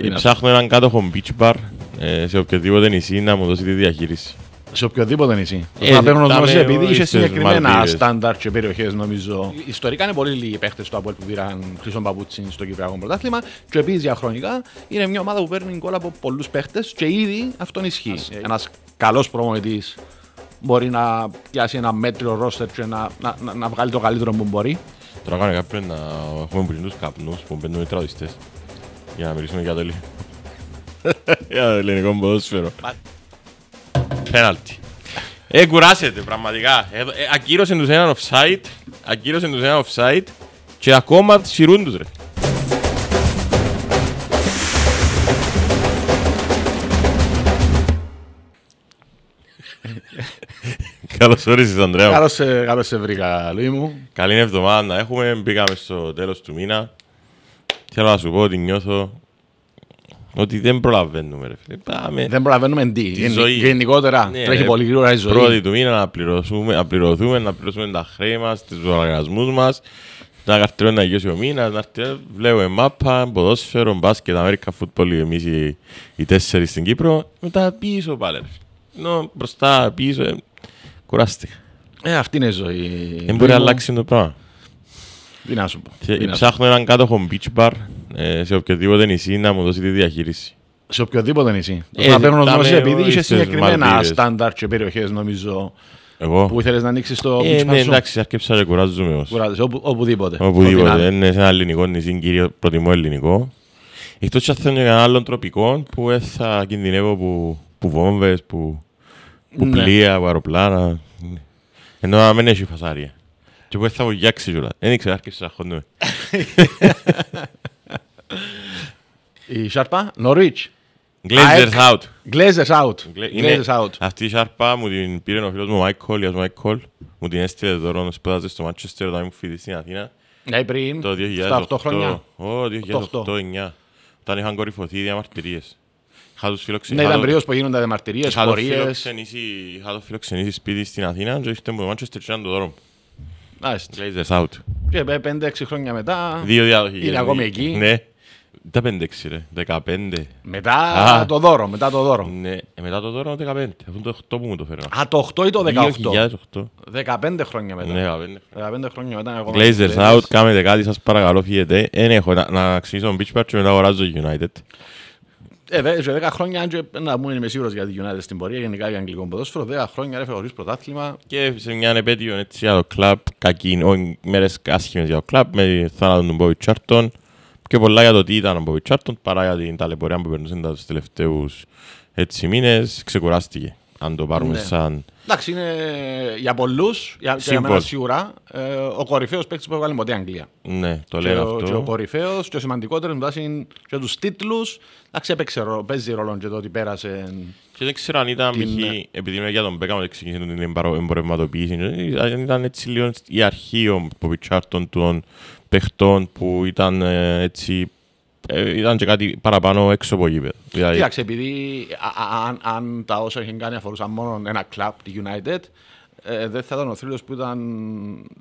Και ψάχνω έναν κάτοχο beach bar ε, σε οποιοδήποτε νησί να μου δώσει τη διαχείριση. Σε οποιοδήποτε νησί. Ε, να παίρνω γνώση επειδή είχε συγκεκριμένα στάνταρτ και περιοχές, νομίζω. Ιστορικά είναι πολύ λίγοι παίχτες του Απόλ που πήραν χρυσό παπούτσι στο Κυπριακό Πρωτάθλημα. Και επίσης διαχρονικά είναι μια ομάδα που παίρνει κόλλα από πολλούς παίχτες και ήδη αυτόν ισχύει. Ε- ένας καλός προμονητής μπορεί να πιάσει ένα μέτριο ρόστερ και να, να, να, να βγάλει το καλύτερο που μπορεί. Τώρα κάνω κάποιον να έχουμε πριν καπνούς που μπαίνουν οι τραγουδιστές για να μιλήσουμε για το, για το ελληνικό ποδόσφαιρο. Πέναλτι. Ε, κουράσετε πραγματικά. Ε, ε, ακύρωσε τους έναν offside, ακύρωσε τους έναν offside και ακόμα σειρούν τους ρε. Καλώς όρισες, Ανδρέα. Καλώς σε βρήκα, Λουί μου. Καλή εβδομάδα. Έχουμε, μπήκαμε στο τέλος του μήνα. Θέλω να σου πω ότι νιώθω ότι δεν προλαβαίνουμε ρε Πάμε... Δεν προλαβαίνουμε τι, τη ζωή. γενικότερα. Ναι, Τρέχει πολύ γρήγορα η ζωή. Πρώτη του μήνα να πληρωθούμε, να πληρωθούμε, να πληρωθούμε τα χρέη μας, τους λογαριασμούς μας. Να καρτηρώνει να γιώσει ο μήνας. να έρθει, ε, βλέπουμε μάπα, ποδόσφαιρο, μπάσκετ, Αμέρικα, φούτπολ, εμείς οι, οι τέσσερις στην Κύπρο. Μετά πίσω πάλι. Ενώ μπροστά, πίσω, ε, κουράστηκα. Ε, αυτή είναι η ζωή. Δεν μπορεί να αλλάξει το πράγμα. Τι να σου πω. Ψάχνω έναν κάτοχο beach ε, σε οποιοδήποτε νησί να μου δώσει τη διαχείριση. Σε οποιοδήποτε νησί. Ε, να παίρνω γνώση επειδή είχε συγκεκριμένα στάνταρτ και περιοχές, νομίζω. Εγώ. Που ήθελες να ανοίξεις το ε, ναι, εντάξει, αρκέψα και κουράζομαι όμως. Κουράζεσαι, όπου, οπουδήποτε. Οπουδήποτε. ναι, σε ένα ελληνικό νησί, κυρίω προτιμώ ελληνικό. Εκτός και αν θέλω ένα άλλον τροπικό που ε, θα κινδυνεύω που, που βόμβες, που, που ναι. πλοία, που αεροπλάνα. Ενώ να μην έχει φασάρια. Και που θα βουλιάξει κιόλας. Δεν ήξερα, να χωνούμε. Η Σάρπα, Νορίτς. Glazers out. Glazers out. Glazers out. Αυτή η Σάρπα μου την πήρε ο φίλος μου Μάικολ, Ιας Μάικολ. Μου την έστειλε τώρα να σπουδάζει στο Μάτσεστερ, όταν μην φοιτεί στην Αθήνα. Ναι, πριν, το 2008, χρόνια. Ω, 2008-2009. Όταν είχαν κορυφωθεί οι διαμαρτυρίες. Είχα τους φιλοξενήσεις. Ναι, ήταν περίοδος που γίνονταν διαμαρτυρίες, πορείες. Είχα το φιλοξενήσεις σπίτι στην Αθήνα και ήρθε μου Μάτσεστερ και ήταν το δρόμο. Glazers out. Και πέντε-έξι χρόνια μετά είναι ακόμη εκεί. Ναι. Τα 5-6 ρε, 15. Μετά το δώρο, μετά το δώρο. Ναι, μετά το δώρο 15, αφού το 8 που μου το φέρνω. Α, το 8 ή το 18. 2008. 15 χρόνια μετά. 15 χρόνια μετά. Glazers out, κάνετε κάτι, σας παρακαλώ φύγετε. έχω, να, να ξεκινήσω τον Beach Park και μετά αγοράζω United. Ε, δε, σε 10 χρόνια, αν και να πούμε είμαι σίγουρος για το United στην πορεία, γενικά για αγγλικό ποδόσφαιρο, 10 χρόνια έφερε χωρίς πρωτάθλημα. Και σε μια επέτειο έτσι για το κλαμπ, κακή, μέρες το κλαμπ, με θάνατον του πιο πολλά για το τι ήταν ο Βιτσάρτον παρά για την ταλαιπωρία που περνούσε τα τελευταίου μήνες. Ξεκουράστηκε. Αν το πάρουμε ναι. σαν. Εντάξει, είναι για πολλούς, για, για μένα σίγουρα, ε, ο κορυφαίος παίκτης που έβαλε ποτέ Αγγλία. Ναι, το λέω αυτό. Και ο κορυφαίος και ο σημαντικότερος με βάση και τους τίτλους. Εντάξει, έπαιξε, παίζει ρόλο και το ότι πέρασε. Και δεν ξέρω αν ήταν την... Μηχή, επειδή είναι για τον Μπέκαμ δεν ξεκίνησε την εμπορευματοποίηση, ε, αν ήταν έτσι λίγο η αρχή ο των παιχτών που ήταν ε, έτσι ε, ήταν και κάτι παραπάνω έξω από γήπεδο. Δηλαδή- Κοίταξε, επειδή αν, τα όσα είχαν κάνει αφορούσαν μόνο ένα κλαμπ, τη United, ε, δεν θα ήταν ο θρύλος που ήταν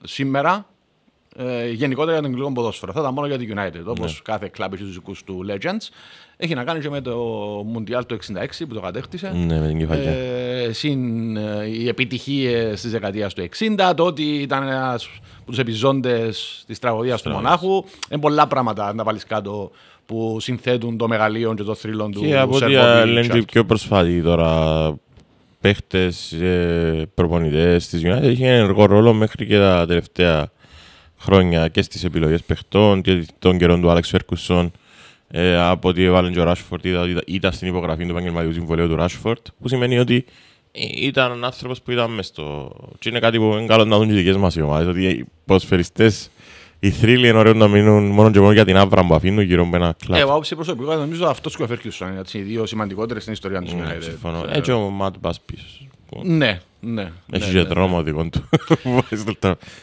σήμερα γενικότερα για τον αγγλικό ποδόσφαιρο. Θα ήταν μόνο για τη United, όπως ναι. κάθε κλαμπ έχει τους δικούς του Legends. Έχει να κάνει και με το Μουντιάλ του 66 που το κατέκτησε. Ναι, με την κεφαλιά. Ε, συν ε, οι επιτυχίες της δεκαετίας του 1960. το ότι ήταν ένας από τους επιζώντες της τραγωδίας του Μονάχου. Είναι πολλά πράγματα να βάλεις κάτω που συνθέτουν το μεγαλείο και το θρύλο του. Και από ό,τι λένε και πιο προσφάτη τώρα παίχτες, προπονητές της United είχε ενεργό ρόλο μέχρι και τα τελευταία χρόνια και στις επιλογές παιχτών και των καιρών του Άλεξ Φέρκουσον ε, από ότι έβαλε και ο Ράσφορτ, ήταν στην υπογραφή του επαγγελματικού συμβολέου του Ράσφορτ, που σημαίνει ότι ήταν ένας άνθρωπος που ήταν μέσα στο. Και είναι κάτι που είναι καλό να δουν και οι δικές μας οι ομάδες. Ότι οι ποσφαιριστέ, οι θρύλοι είναι ωραίο να μείνουν μόνο και μόνο για την άβρα που αφήνουν γύρω από ένα κλαμπ. Ε, εγώ άποψη προσωπικά νομίζω αυτό και ο Φέρκιουσον είναι οι δύο σημαντικότερες στην ιστορία του ναι, United. Συμφωνώ. Έτσι ο Ματ πα πίσω πω. Λοιπόν. Ναι, ναι, ναι. Έχει ναι, και ναι, δρόμο δικό του.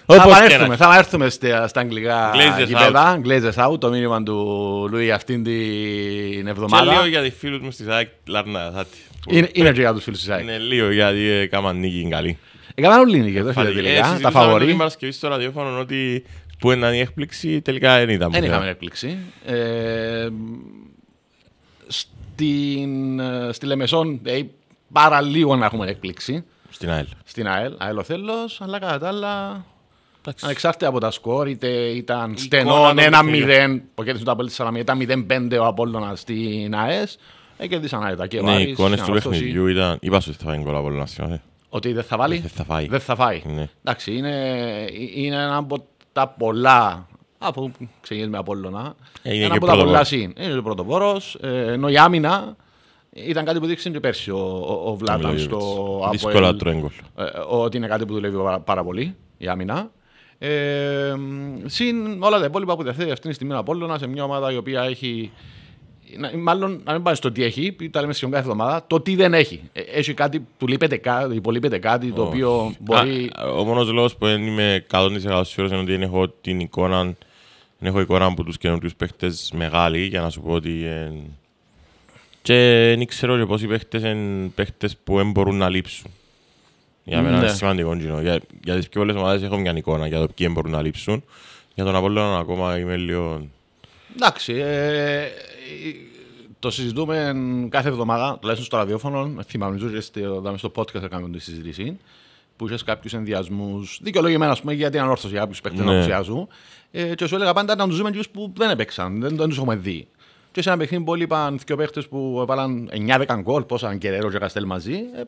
θα έρθουμε, θα έρθουμε στα, αγγλικά γηπέδα. Glazers out, το μήνυμα του Λουί αυτήν την εβδομάδα. Και λίγο για τη φίλους μου στη ΣΑΕΚ Λαρνά. Είναι, είναι και για τους φίλους της ΣΑΕΚ. Είναι λίγο γιατί έκαναν ε, νίκη καλή. Έκαναν ε, όλοι νίκη, εδώ φίλε ε, τελικά, τα φαβορεί. Συζητούσαμε και στο ραδιόφωνο ότι που είναι η έκπληξη, τελικά δεν ήταν. Δεν είχαμε έκπληξη. στην, στη Λεμεσόν, Πάρα λίγο να έχουμε εκπλήξει. Στην ΑΕΛ. Στην ΑΕΛ, ΑΕΛ αλλά κατά τα άλλα. Ανεξάρτητα από τα σκορ, είτε ήταν στενό 1-0, που κέρδισε το Σαλαμία, ήταν 0-5 ο Απόλλωνας στην ΑΕΣ, έκερδισαν αρκετά και Ναι, οι εικόνες του παιχνιδιού ήταν, είπα σου ότι θα φάει γκολ Απόλλωνας. Ε. Ότι δεν θα βάλει, δεν θα φάει. Δεν θα φάει. Ναι. Εντάξει, είναι, είναι ένα από τα πολλά από ξεκινήσουμε να. Είναι ένα από τα πολλά Είναι ο πρωτοπόρος, ε, ενώ η άμυνα ήταν κάτι που δείξε και πέρσι ο, ο, ο Βλάταν στο Αποέλ. Δύσκολα ε, Ότι είναι κάτι που δουλεύει πάρα πολύ η άμυνα. Ε, συν όλα τα υπόλοιπα που διαθέτει αυτή τη στιγμή ο Απόλλωνας σε μια ομάδα η οποία έχει. Μάλλον να μην πάει στο τι έχει, τα λέμε σχεδόν κάθε εβδομάδα, το τι δεν έχει. Ε, έχει κάτι που λείπεται κάτι, υπολείπεται κάτι το οποίο μπορεί. ο μόνος λόγος που δεν είμαι 100% σίγουρος είναι ότι δεν έχω την εικόνα, δεν έχω εικόνα από τους καινούριους παίχτες μεγάλη για να σου πω ότι. Ε, και δεν ξέρω και πόσοι παίχτες είναι παίχτες που δεν μπορούν να λείψουν. Για μένα είναι ναι. σημαντικό Για, για τις πιο πολλές ομάδες έχω μια εικόνα για το ποιοι δεν μπορούν να λείψουν. Για τον Απόλλωνα ακόμα είμαι λίγο... Εντάξει, ε, το συζητούμε κάθε εβδομάδα, τουλάχιστον στο ραδιόφωνο. Θυμάμαι, ζούσαμε στο podcast να κάνουμε τη συζήτηση που είχες κάποιους ενδιασμούς. Δικαιολογημένα, ας πούμε, γιατί είναι ανόρθωση για κάποιους παίχτες ναι. να ουσιάζουν. Ε, και σου έλεγα πάντα να τους ζουμέ και που δεν έπαιξαν, δεν, δεν τους έχουμε δει. Και σε ένα παιχνίδι που όλοι είπαν δύο παίχτες που έβαλαν 9-10 γκολ, πόσα Γκερέρο και Καστέλ μαζί, ε,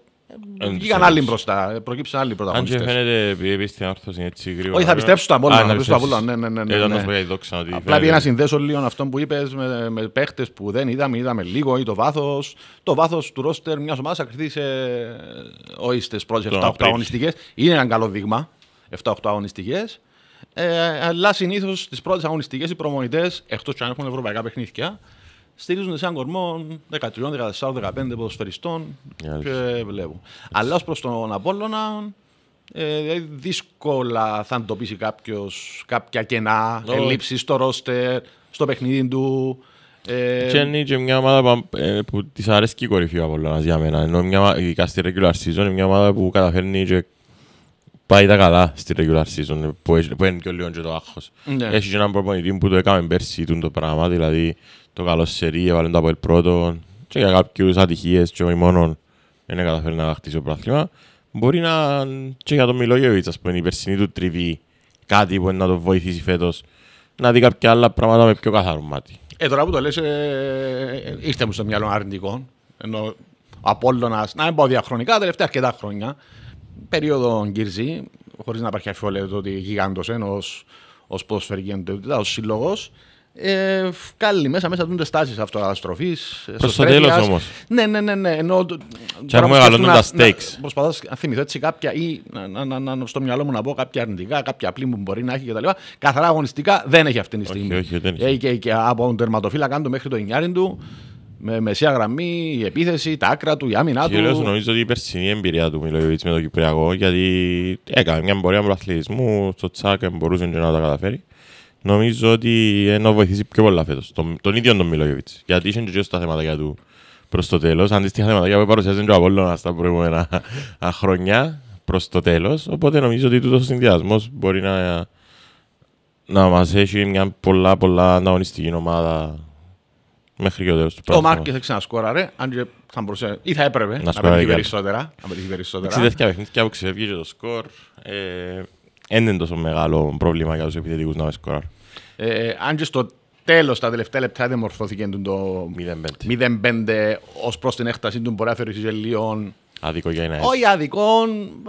ε, ε, Βγήκαν άλλοι μπροστά, προκύψαν άλλοι πρωταγωνιστές. Αν και φαίνεται επειδή πείστε άρθρωση έτσι γρήγορα. Όχι, θα πιστέψω τα πόλα, θα ναι, πιστέψω τα πόλα, ναι, ναι, ναι. ναι. Απλά πήγα να συνδέσω λίγο αυτό που είπες, με, με που δεν είδαμε, είδαμε λίγο ή το βάθος. Το βάθος του ρόστερ μιας ομάδας θα κρυθεί σε οιστες πρωτε πρώτες 7-8 αγωνιστικές. Είναι ένα καλό δείγμα, 7-8 αγωνιστικές. Ε, αλλά συνήθως τις πρώτες αγωνιστικές οι προμονητές, εκτός και αν έχουν ευρωπαϊκά παιχνίδια, στηρίζονται σε έναν κορμό 13, 14, 15 ποδοσφαιριστών και βλέπω. Αλλά ως προς τον Απόλλωνα, ε, δηλαδή δύσκολα θα εντοπίσει κάποιος κάποια κενά, oh. ελλείψεις στο ρόστερ, στο παιχνίδι του. Ε, και είναι και μια ομάδα που ε, της αρέσει και η κορυφή ο Απόλλωνας για μένα. Ενώ μια, ειδικά στη regular season είναι μια ομάδα που καταφέρνει και πάει τα καλά στη regular season που, έχει, που είναι και ο Λιόν το άγχος. Ναι. Έχει και έναν προπονητή που το έκαμε πέρσι το πράγμα, δηλαδή το σερί, από το από πρώτο και για κάποιους ατυχίες και όχι μόνο δεν καταφέρει να χτίσει το πράθλημα. Μπορεί να και για τον Μιλόγεβιτς, ας πούμε, η περσινή του τριβή κάτι που να το βοηθήσει φέτος να δει κάποια άλλα πράγματα με πιο καθαρό μάτι. Ε, τώρα που το λες, ε, ε, ήρθε μου στο μυαλό αρνητικό. Ενώ Απόλλωνας, να μην πάω διαχρονικά, τελευταία αρκετά χρόνια, περίοδο Γκύρζη, χωρίς να υπάρχει αφιόλετο ότι ενός ως ποδοσφαιρική εντότητα, ως σύλλογος. Ε, καλή μέσα, μέσα δουν στάσει αυτοαστροφής. Προς το τέλος όμως. Ναι, ναι, ναι. ναι. Ενώ, και αν μεγαλώνουν τα stakes. Προσπαθώ να θυμηθώ έτσι κάποια ή να, να, να, στο μυαλό μου να πω κάποια αρνητικά, κάποια απλή που μπορεί να έχει κτλ. Καθαρά αγωνιστικά δεν έχει αυτή τη στιγμή. Όχι, όχι, δεν έχει. Ε, και, και, από τον τερματοφύλακα του μέχρι το 9 του. Με μεσαία γραμμή, η επίθεση, τα άκρα του, η άμυνά του. Κυρίω νομίζω ότι η περσινή εμπειρία του Μιλόγεβιτ με το Κυπριακό, γιατί έκανε μια εμπορία προαθλητισμού, στο τσάκ μπορούσε να τα καταφέρει νομίζω ότι ενώ βοηθήσει πιο πολλά φέτος. Τον, τον ίδιο τον Μιλόγεβιτς. Γιατί είχε και στα θέματα του προς το τέλος. Αντίστοιχα θέματα που παρουσιάζει και ο Απόλλωνας τα προηγούμενα χρονιά προς το τέλος. Οπότε νομίζω ότι τούτος ο συνδυασμός μπορεί να, να μας έχει μια πολλά πολλά ανταγωνιστική ομάδα μέχρι και ο τέλος του πράγματος. Ο Μάρκες δεν ξανασκόραρε, αν και θα μπορούσε, ή θα έπρεπε να, να πετύχει περισσότερα. Να πετύχει περισσότερα. Εξιδέθηκε παιχνίδια που ξεφύγει το σκορ. Ε, δεν είναι τόσο μεγάλο πρόβλημα για τους επιθετικούς να σκοράρουν. Ε, ε, αν και στο τέλος, τα τελευταία λεπτά δεν μορφώθηκε το 0-5 ως προς την έκταση του. Μπορεί να θεωρήσει Αδικό για ένα Όχι αδικό,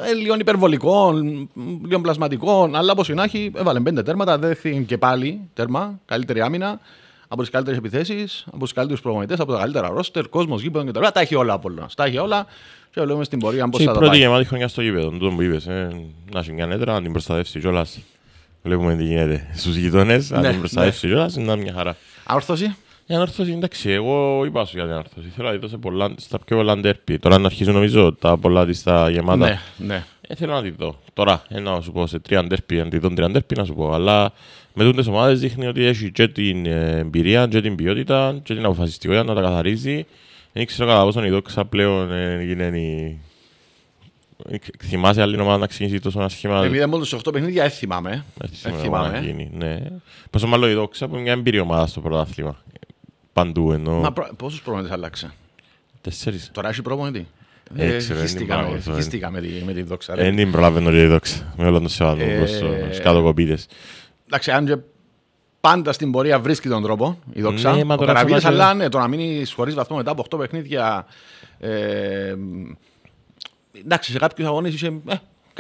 ε, λίγο υπερβολικό, λίγο πλασματικό. Αλλά όπως είναι έχει, έβαλε πέντε τέρματα. Δέχθηκε και πάλι τέρμα. Καλύτερη άμυνα. Από τις καλύτερες επιθέσεις, από τους καλύτερους προγραμματέ, από τα καλύτερα ρόστερ, κόσμος, γήπεδο κτλ. Τα έχει όλα από όλα. Τα έχει όλα. Και λέμε στην πορεία πώς θα τα πάει. Η πρώτη γεμάτη χρονιά στο γήπεδο, τον που είπες. Ε, να έχει μια νέτρα, να την προστατεύσει κιόλας. Βλέπουμε τι γίνεται στους γειτονές, να ναι, την ναι. προστατεύσει κιόλας, είναι μια χαρά. Αόρθωση. Η ανόρθωση, εντάξει, εγώ είπα σου για την ανόρθωση. Θέλω να δείτε πολλά, στα πιο πολλά ντέρπι. Τώρα να αρχίζω νομίζω τα πολλά της τα γεμάτα. Ναι, ναι. Ε, θέλω να τη δω. Τώρα, ένα ε, σου πω σε τρία ντέρπι, αν τη δω τρία ντέρπι, να σου πω. Αλλά με τούντες ομάδες δείχνει ότι έχει και την ε, εμπειρία, και την ποιότητα, και την αποφασιστικότητα να τα καθαρίζει. Δεν ξέρω κατά πόσο η δόξα πλέον έγινε η... Θυμάσαι άλλη ομάδα να ξεκινήσει τόσο ένα σχήμα. Επειδή μόνο σε 8 παιχνίδια, δεν θυμάμαι. Ε, δεν ε, θυμάμαι. Ναι. Πόσο μάλλον η δόξα που μια εμπειρία ομάδα στο πρωτάθλημα. Παντού ενώ. Μα προ... πόσους προμονητές αλλάξε. Τέσσερις. Τώρα έχει προμονητή. Ε, χιστήκαμε με τη δόξα. Δεν προλαβαίνω τη δόξα. Με όλα τα σεβασμό προς τους κάτω Εντάξει, αν πάντα στην πορεία βρίσκει τον τρόπο η δόξα. Ναι, ο Καραβίδης, αλλά ναι, το να μείνει χωρίς βαθμό μετά από 8 παιχνίδια. Ε, εντάξει, σε κάποιους αγώνες είχε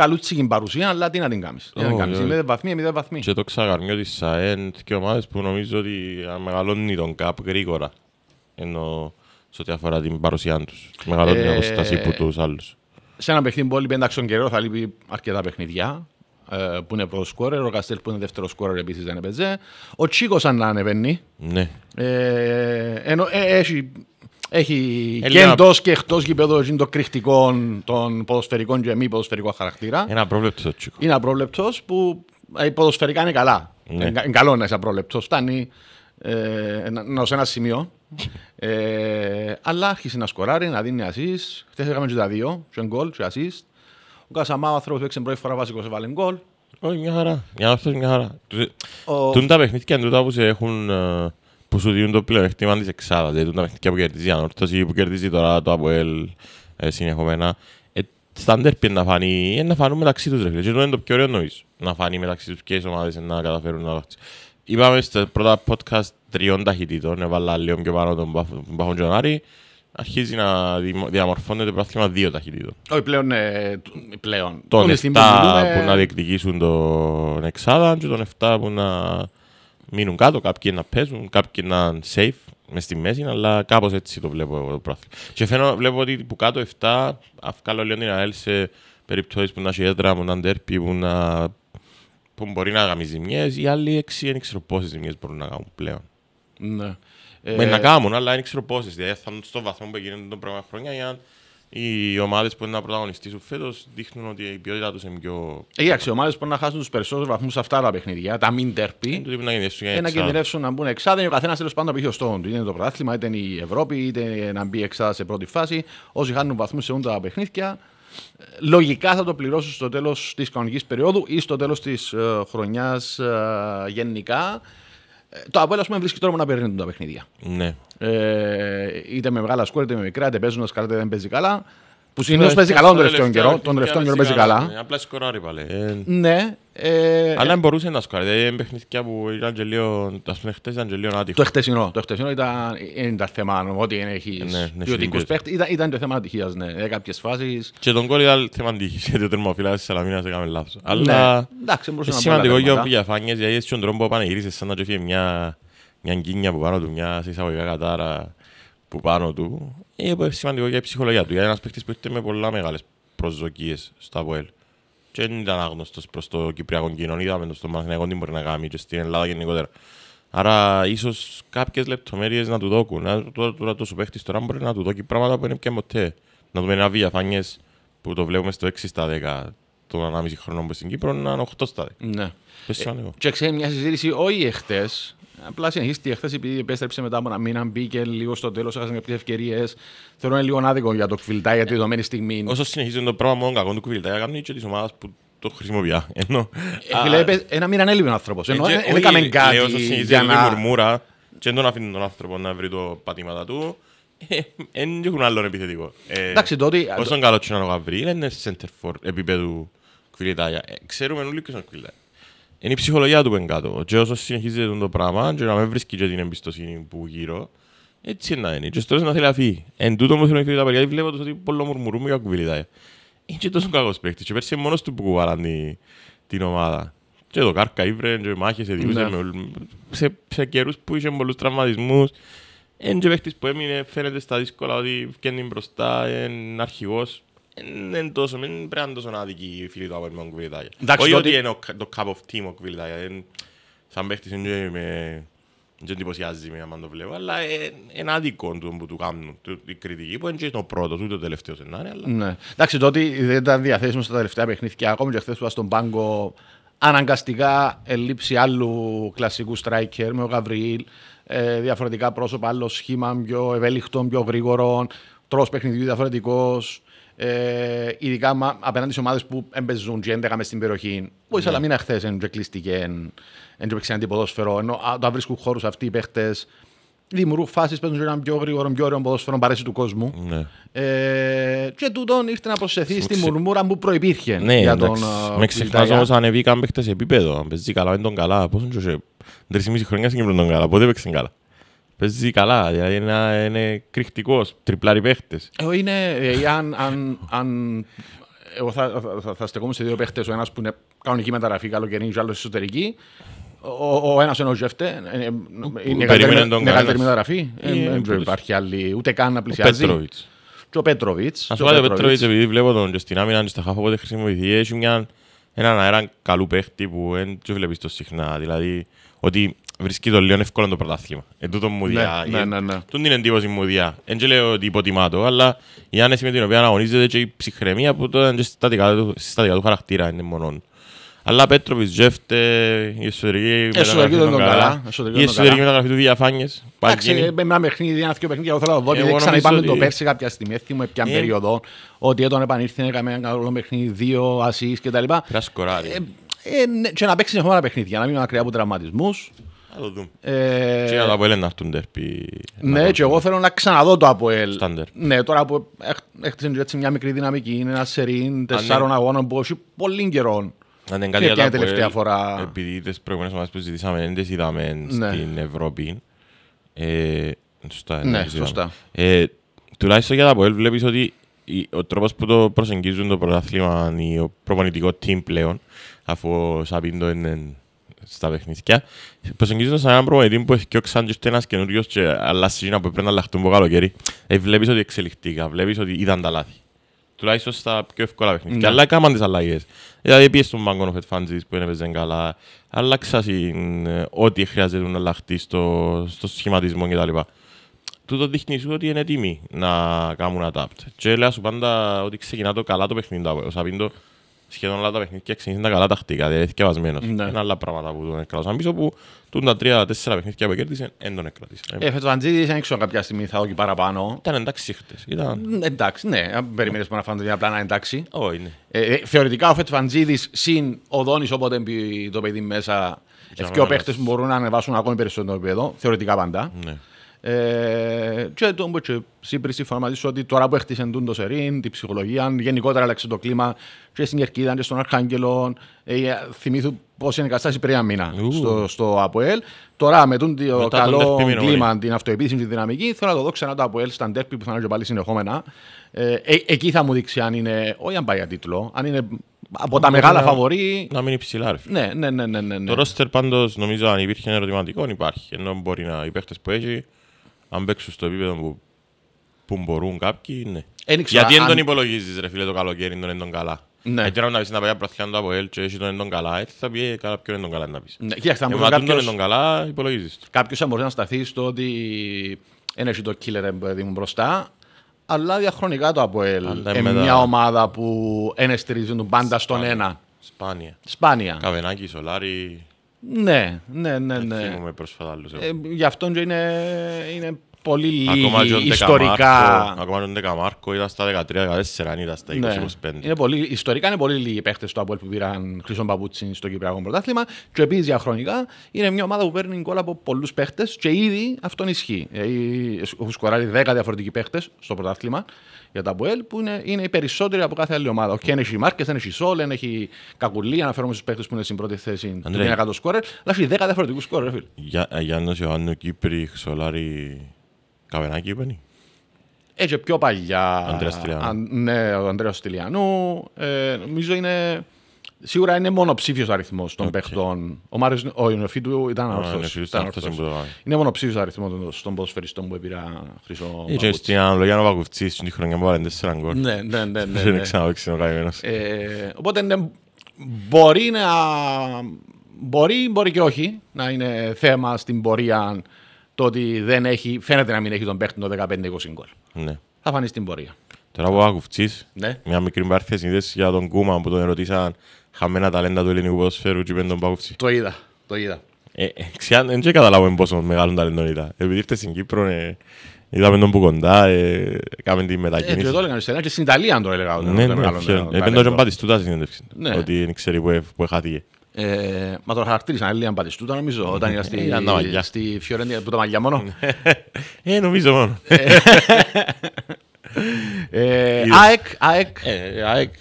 ε, την παρουσία, αλλά τι να την κάνεις. Oh, oh, oh. Είναι βαθμοί, Και το ξαγαρνιό της ΣΑΕΝ και ομάδες που νομίζω ότι μεγαλώνει τον ΚΑΠ γρήγορα. Ενώ σε ό,τι αφορά την παρουσία τους. Μεγαλώνει την ε, αποστασία από τους άλλους. Σε ένα παιχνίδι που όλοι πέντε καιρό θα λείπει αρκετά παιχνιδιά. Ε, που είναι πρώτο σκόρερ, ο Καστέλ που είναι δεύτερο σκόρερ επίσης δεν έπαιζε. Ο Τσίκος αν ανεβαίνει. Ναι. Ε, ενώ, ε, έχει έχει και εντό και εκτός γήπεδο το κρυκτικό των ποδοσφαιρικών και μη ποδοσφαιρικών χαρακτήρα. Είναι απρόβλεπτος ο Τσίκος. Είναι απρόβλεπτος που ποδοσφαιρικά είναι καλά. Ναι. Είναι καλό να είσαι απρόβλεπτος. Φτάνει ε, να, σε ένα σημείο. ε, αλλά άρχισε να σκοράρει, να δίνει ασίστ. Χθες έκαμε και τα δύο. Και γκολ, και ο Κασαμά, ο άνθρωπο που έξερε πρώτη φορά βασικός, έβαλε γκολ. Όχι, μια χαρά. Για να μια χαρά. Τούν τα παιχνίδια τούτα που σε έχουν. Ε, που σου δίνουν το εκτίμα της εξάδας. Δηλαδή, τούν τα παιχνίδια που κερδίζει η ανόρθωση, που κερδίζει τώρα το ΑΠΟΕΛ συνεχόμενα. Ε, Στάντερ πιέν να φανεί, ε, να φανούν μεταξύ τους ρε φίλε. Και είναι το πιο ωραίο νομίζω. Να φανεί μεταξύ τους και οι ομάδες να καταφέρουν να αλλάξει. Είπαμε στα πρώτα podcast τριών ταχυτήτων, έβαλα λίγο πιο πάνω τον Παχοντζονάρη αρχίζει να διαμορφώνεται το πράθλημα δύο ταχυτήτων. Όχι, πλέον. Ε, πλέον. Τον 7 που να διεκδικήσουν τον Εξάδα και τον 7 που να μείνουν κάτω, κάποιοι να παίζουν, κάποιοι να είναι safe μες στη μέση, αλλά κάπως έτσι το βλέπω εγώ το πρόθυμα. Και φαίνω, βλέπω ότι που κάτω 7, αυκάλω λέω την ΑΕΛ σε περιπτώσεις που να έχει έδρα, που να ντέρπι, που, να... που μπορεί να γαμίζει ζημιές, οι άλλοι 6 δεν ξέρω πόσες ζημιές μπορούν να κάνουν πλέον. Ναι. Ε, Με να κάνουν, αλλά δεν ξέρω πόσες. Δηλαδή θα είναι στο βαθμό που γίνεται τον πρώτο χρόνια για οι ομάδες που είναι να πρωταγωνιστήσουν φέτος δείχνουν ότι η ποιότητά τους είναι πιο. Ε, εντάξει, οι ομάδες που να χάσουν τους περισσότερους βαθμούς σε αυτά τα παιχνίδια, τα μην τερπί, ε, να κινδυνεύσουν να μπουν εξάδε. Ο καθένας τέλος πάντων πήγε στόχος του. Είναι το πρωτάθλημα, είτε η Ευρώπη, είτε να μπει εξάδε σε πρώτη φάση. Όσοι χάνουν βαθμούς σε όλα τα παιχνίδια, λογικά θα το πληρώσουν στο τέλος της κανονικής περίοδου ή στο τέλος της χρονιά γενικά. Ε, το Αποέλ, ας πούμε, βρίσκει τρόπο να παίρνει τα παιχνίδια. Ναι. Ε, είτε με μεγάλα σκόρ, είτε με μικρά, είτε παίζοντας καλά, είτε δεν παίζει καλά. Που συνήθως παίζει καλά τον τελευταίο καιρό. Τον τελευταίο καιρό παίζει καλά. Ε, απλά σκοράρει πάλι. Ε. Ναι. Ε, Αλλά μπορούσε να σκοράρει. Δηλαδή, παιχνίδια που ήταν τελείω. Τα πούμε, χτες ήταν τελείω άτυχο. Το χτεσινό. Το χτεσινό ήταν. Δεν ήταν θέμα ότι είναι έχεις Ναι, ποιοτικού ναι, παίχτες. Ήταν το θέμα ατυχίας. Ναι, κάποιες φάσεις. Και τον κόλλη ήταν θέμα ατυχή. Γιατί ο τερμοφυλά της Σαλαμίνας έκανε λάθος. Ναι, Αλλά. Εντάξει, μπορούσε να Είναι σημαντικό για όποια φάνηκε. γιατί έτσι τον τρόπο πανεγύρισε σαν να του φύγει μια γκίνια που πάνω του μια συσσαγωγικά κατάρα που πάνω του είναι σημαντικό για η ψυχολογία του. Για ένας παίχτη που έρχεται με πολλά μεγάλες προσδοκίες στο ΑΒΟΕΛ. Και δεν ήταν άγνωστος προς το Κυπριακό κοινό. Είδαμε το στον Μαθηναϊκό τι μπορεί να κάνει και στην Ελλάδα γενικότερα. Άρα ίσως κάποιες λεπτομέρειες να του δώκουν. Τώρα τώρα το, σου παίχτης τώρα μπορεί να του δώκει πράγματα που είναι πια ποτέ. Να δούμε ένα βιαφάνιες που το βλέπουμε στο 6 στα 10 των 1,5 χρονών που στην Κύπρο να είναι 8 στα 10. Ναι. Ε, και ξέρει μια συζήτηση όχι εχθές Απλά συνεχίστηκε χθες επειδή επέστρεψε μετά από ένα μήνα, μπήκε λίγο στο τέλος, έχασε κάποιες ευκαιρίες. Θεωρώ είναι λίγο άδικο για το Κουβιλτάι για τη δεδομένη στιγμή. Όσο συνεχίζεται το πράγμα, μόνο κακό του Κουβιλτάι, κάνει και της ομάδας που το χρησιμοποιεί. Ενώ. Ε, ένα μήνα έλειπε ο άνθρωπος. Ε, δεν έκαμε κάτι. Όσο συνεχίζεται να... μουρμούρα, και δεν αφήνει τον άνθρωπο να βρει το πατήματά του. Δεν ε, έχουν άλλον επιθετικό. Εντάξει, τότε. Όσον καλό τσινάνο Γαβρίλ είναι center for επίπεδου κουβιλτάι. Ξέρουμε όλοι ποιος είναι ο είναι η ψυχολογία του πεν κάτω. Και όσο συνεχίζεται το πράγμα, και να μην βρίσκει και την εμπιστοσύνη που γύρω, έτσι να είναι. Και στο τέλος να θέλει να φύγει. Εν τούτο μου θέλω να τα παιδιά, βλέπω τους ότι πολλοί μουρμουρούν για κουβιλιτάει. Είναι και τόσο κακός παίχτης. Και πέρσι μόνος του που κουβάραν την ομάδα. Και το Κάρκα ήβρε, και μάχες, εδιούσε ναι. με σε, σε καιρούς που είχε πολλούς τραυματισμούς. Είναι και παίχτης που έμεινε, φαίνεται στα δύσκολα ότι βγαίνει μπροστά, είναι αρχηγός. Δεν τόσο, μην πρέπει να είναι τόσο άδικοι οι φίλοι του Αποέλ Κουβιλιτάγια. Όχι ότι είναι το cup of team ο Κουβιλιτάγια. Ε, σαν παίχτης δεν με... Δεν εντυπωσιάζει με αν το βλέπω, αλλά είναι άδικο που του κάνουν η κριτική που είναι ναι. το πρώτος, ούτε το τελευταίο σενάριο. Εντάξει, τότε δεν ήταν διαθέσιμος στα τελευταία παιχνίδια. Ακόμη και χθες που στον πάγκο αναγκαστικά ελείψει άλλου κλασσικού striker με ο Γαβριήλ, ε, διαφορετικά πρόσωπα, άλλο σχήμα, πιο ευέλικτο, πιο γρήγορο, τρόπο παιχνιδιού διαφορετικός. Ε, ειδικά απέναντι σε ομάδες που έμπαιζουν και έντεγα στην περιοχή. Ο ναι. Ισαλαμίνα χθε δεν κλείστηκε, δεν ποδόσφαιρο. Ενώ όταν βρίσκουν χώρους αυτοί οι παίχτες, δημιουργούν φάσεις, παίζουν έναν πιο γρήγορο, πιο ωραίο ποδόσφαιρο, παρέσει του κόσμου. Ναι. Ε, και τούτον ήρθε να προσεθεί στη μουρμούρα που προπήρχε. Ναι, για τον, ε, με ξεχνάζω όμω ανεβήκαν παίχτες επίπεδο. Αν παίζει καλά, είναι τον καλά. Πόσο είναι μισή χρόνια τον καλά. Πότε παίξαν καλά. Παίζει καλά, δηλαδή είναι, είναι κρυκτικός, τριπλάρι παίχτες. Ε, είναι, ε, αν, αν, αν εγώ θα, θα, θα στεκόμουν σε δύο παίχτες, ο ένας που είναι κανονική μεταγραφή καλοκαιρινή και ο άλλος εσωτερική. Ο, ο ένας είναι ο Ζεύτε, είναι καλύτερη μεταγραφή, ε, δεν υπάρχει άλλη, ούτε καν να πλησιάζει. Και ο Πέτροβιτς. Α πούμε ο Πέτροβιτς, επειδή βλέπω τον και στην άμυνα και στα χαφό δεν χρησιμοποιηθεί, έχει μια, έναν αέρα καλού παίχτη που δεν το βλέπεις το συχνά. Δηλαδή, ότι βρίσκει το λίγο εύκολο το πρωτάθλημα. Εν τούτο μου ναι, διά. Ναι, ναι, ναι. Τον την εντύπωση μου διά. Εν και λέω ότι υποτιμά το, αλλά η άνεση με την οποία αγωνίζεται και η ψυχραιμία που τότε είναι συστατικά του, συστατικά του χαρακτήρα είναι μονών. Αλλά Πέτρο Τζέφτε, ε, η εσωτερική μεταγραφή του καλά. Η εσωτερική μεταγραφή του διαφάνειες. Εντάξει, με ένα παιχνίδι, ένα παιχνίδι, εγώ θέλω να δω. ξαναείπαμε το πέρσι κάποια στιγμή, θυμούμε ποια ναι. περίοδο, ότι όταν επανήλθε έκαμε ένα καλό παιχνίδι, δύο ασεί κτλ. Πρέπει να σκοράρει. Και να παίξει συνεχόμενα παιχνίδια, να μην είναι ακραία από τραυματισμούς. Θα το δούμε. Ε, και για το Αποέλ να έρθουν τερπι. Ναι, και εγώ θέλω να ξαναδώ το Αποέλ. Ναι, τώρα που έχτισε έτσι μια μικρή δυναμική, είναι ένα σερήν τεσσάρων αγώνων που έχει πολύ καιρό. Αν δεν κάτι για τελευταία φορά. Επειδή τις προηγούμενες ομάδες που ζητήσαμε δεν τις είδαμε ναι. στην Ευρώπη. Ε, σωστά. Ναι, σωστά. Ε, τουλάχιστον για το Αποέλ βλέπεις ότι ο τρόπος που το προσεγγίζουν το πρωτάθλημα είναι ο προπονητικό team πλέον, αφού ο Σαμπίντο είναι στα παιχνίδια. Προσεγγίζω σαν έναν προπονητή που έχει και ο Ξάντζης και ένας καινούριος και άλλα σύνορα που πρέπει να αλλάχτούν από καλοκαίρι. Ε, βλέπεις ότι εξελιχτήκα, βλέπεις ότι είδαν τα λάθη. Τουλάχιστον στα πιο εύκολα παιχνίδια. Ναι. Αλλά έκαναν τις αλλαγές. Δηλαδή πήγες στον Μαγκόνο ο Φετφάντζης που έπαιζε καλά. Αλλάξα ε, ό,τι χρειάζεται να αλλάχτεί στο, στο σχηματισμό κτλ. Τούτο δείχνει σου ότι είναι έτοιμοι να κάνουν adapt. Και λέω σου πάντα ότι ξεκινά το καλά το παιχνίδι, ο Σαπίντο σχεδόν όλα τα παιχνίδια ξεκίνησαν τα καλά τακτικά, δηλαδή θυκευασμένος. Ναι. Είναι άλλα πράγματα που τον εκκράτησαν πίσω που τούν τα τρία-τέσσερα παιχνίδια που κέρδισε, δεν τον εκκρατήσαν. Ε, φέτος Βαντζίδης, δεν ξέρω κάποια στιγμή θα όχι παραπάνω. Ήταν εντάξει χτες. Ήταν... Εντάξει, ναι. Αν περιμένεις που να φάνε την απλά να εντάξει. Όχι, ναι. Ε, ε, θεωρητικά ο Φέτος συν ο Δόνης όποτε μπει το παιδί μέσα Ευκαιρό παίχτε που μπορούν να ανεβάσουν ακόμη περισσότερο επίπεδο, θεωρητικά πάντα. Ναι. Ε, και το, Σύπρη, συμφωνώ μαζί σου ότι τώρα που έχτισε το Σερίν, την ψυχολογία, γενικότερα άλλαξε το κλίμα και στην Κερκίδα και στον Αρχάγγελο. Ε, θυμήθου πώς είναι η κατάσταση πριν ένα μήνα στο, στο ΑΠΟΕΛ. Τώρα με τον το καλό κλίμα, την αυτοεπίθυμη, τη δυναμική, θέλω να το δω ξανά το ΑΠΟΕΛ στα ντέρπι που θα είναι και πάλι συνεχόμενα. Ε, ε, εκεί θα μου δείξει αν είναι, όχι αν πάει για τίτλο, αν είναι από τα μεγάλα φαβορή. Να μείνει ψηλά, ρε. Ναι, ναι, ναι, ναι, ναι. Το ρόστερ πάντως νομίζω αν υπήρχε ένα ερωτηματικό, υπάρχει. Ενώ μπορεί να οι που έχει, αν παίξουν στο επίπεδο που που μπορούν κάποιοι, ναι. Ε, Ένιξω, Γιατί δεν αν... τον υπολογίζεις ρε φίλε το καλοκαίρι, τον έντον καλά. Ναι. Έτσι να πεις να πάει πρωτιά το από ελ έχει τον έντον καλά, έτσι θα πει ε, καλά ποιον έντον καλά να πεις. Ναι, κοίταξε, αν ε, κάποιος... τον έντον καλά, υπολογίζεις του. Κάποιος θα μπορεί να σταθεί στο ότι έχει το killer παιδί μου μπροστά, αλλά διαχρονικά το ΑΠΟΕΛ είναι μια ομάδα που δεν τον πάντα στον ένα. Σπάνια. Σπάνια. Καβενάκι, Σολάρι. Ναι, ναι, ναι. ναι. Θυμούμε πρόσφατα άλλους. Ε, γι' αυτό είναι, είναι πολύ λίγοι ιστορικά. Ακόμα και ο Ντεκαμάρκο ήταν στα 13-14, ήταν στα 20-25. Ναι. Είναι πολύ, ιστορικά είναι πολύ λίγοι παίχτες του Απόλ που πήραν χρυσό παπούτσι στο Κυπριακό Πρωτάθλημα. Και επίσης διαχρονικά είναι μια ομάδα που παίρνει γκολ από πολλούς παίχτες και ήδη αυτόν ισχύει. Ε, έχουν σκοράρει 10 διαφορετικοί παίχτες στο πρωτάθλημα για τα Αποέλ που είναι, είναι οι περισσότεροι από κάθε άλλη ομάδα. Όχι, έχει Μάρκες, δεν έχει Σόλ, δεν έχει Κακουλή, αναφέρομαι στους παίχτες που είναι στην πρώτη θέση του 100 σκόρε. Αλλά έχει 10 διαφορετικούς σκόρερ. Ε, Γιάννη, Ιωάννου Κύπρη, Ξολάρη Καβενάκη είπε ναι. Έτσι ε, πιο παλιά. Αντρέα Τηλιανού. Αν, ναι, ο Αντρέα Τηλιανού. Ε, νομίζω είναι... Σίγουρα είναι μονοψήφιος αριθμός των okay. παίχτων. Ο Μάριος, ο Ιωνιοφίτου ήταν ορθό. Είναι μονοψήφιος αριθμός των ποδοσφαιριστών που έπειρα χρυσό. Είχε στην αναλογία να βαγουφτεί στην χρονιά που βάλετε 4 γκολ. Ναι, ναι, ναι. ναι Δεν ναι. ξαναπέξει ο καημένος. Ε, οπότε ναι, μπορεί να. Μπορεί, μπορεί και όχι να είναι θέμα στην πορεία το ότι δεν έχει, φαίνεται να μην έχει τον παίχτη το 15-20 γκολ. Ναι. Θα φανεί στην πορεία. Τώρα που άκουφτσει, ναι. μια μικρή μπάρθια συνδέση για τον Κούμα που τον ερωτήσαν χαμένα ταλέντα του ελληνικού ποδοσφαίρου και τον πάκουφτσει. Το είδα, το είδα. Ε, ε, ξεάν, δεν καταλάβω πόσο μεγάλο ταλέντο ήταν. Επειδή ήρθες στην Κύπρο, ε, είδαμε τον που κοντά, ε, κάναμε τη μετακίνηση. Ε, και το έλεγαν στην και στην Ιταλία αν το έλεγα. Ναι, ναι, ναι. Επέντω και μπάτης τούτα συνέντευξη, ότι δεν ξέρει που, που χάθηκε. Ε, μα τώρα χαρακτήρισαν Έλληνα Μπατιστούτα νομίζω όταν ήρθα στη, ε, ναι, στη Φιωρέντια που τα μαλλιά μόνο. ε, νομίζω μόνο. Ε, ε, ΑΕΚ, ΑΕΚ. ΑΕΚ,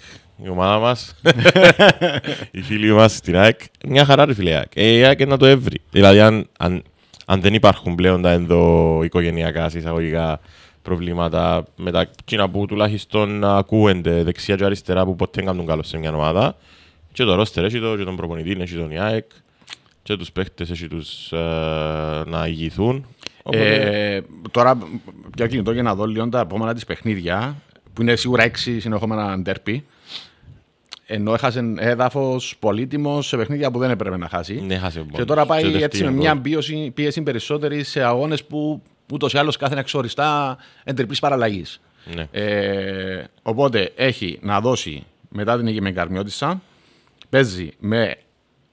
η ομάδα μας. οι φίλοι μας στην ΑΕΚ. Μια χαρά, ρε φίλε ΑΕΚ. Ε, η ΑΕΚ είναι να το έβρει. Δηλαδή, αν, αν, αν δεν υπάρχουν πλέον τα ενδοοικογενειακά εισαγωγικά προβλήματα με τα κοινά που τουλάχιστον ακούγονται δεξιά και αριστερά που ποτέ δεν κάνουν καλό σε μια ομάδα, και το ρόστερ έχει το, και τον προπονητή έχει τον ΙΑΕΚ, και τους παίχτες έχει τους ε, να ηγηθούν. Οπότε... Ε, τώρα, πια κινητό για να δω λίγο τα επόμενα της παιχνίδια, που είναι σίγουρα έξι συνεχόμενα ντέρπι, ενώ έχασε έδαφος πολύτιμος σε παιχνίδια που δεν έπρεπε να χάσει. Ναι, και τώρα πάει και έτσι με μια πίεση, πίεση περισσότερη σε αγώνες που ούτως ή άλλως κάθε εξοριστά εντρυπής παραλλαγής. Ναι. Ε, οπότε έχει να δώσει μετά την νίκη με παίζει με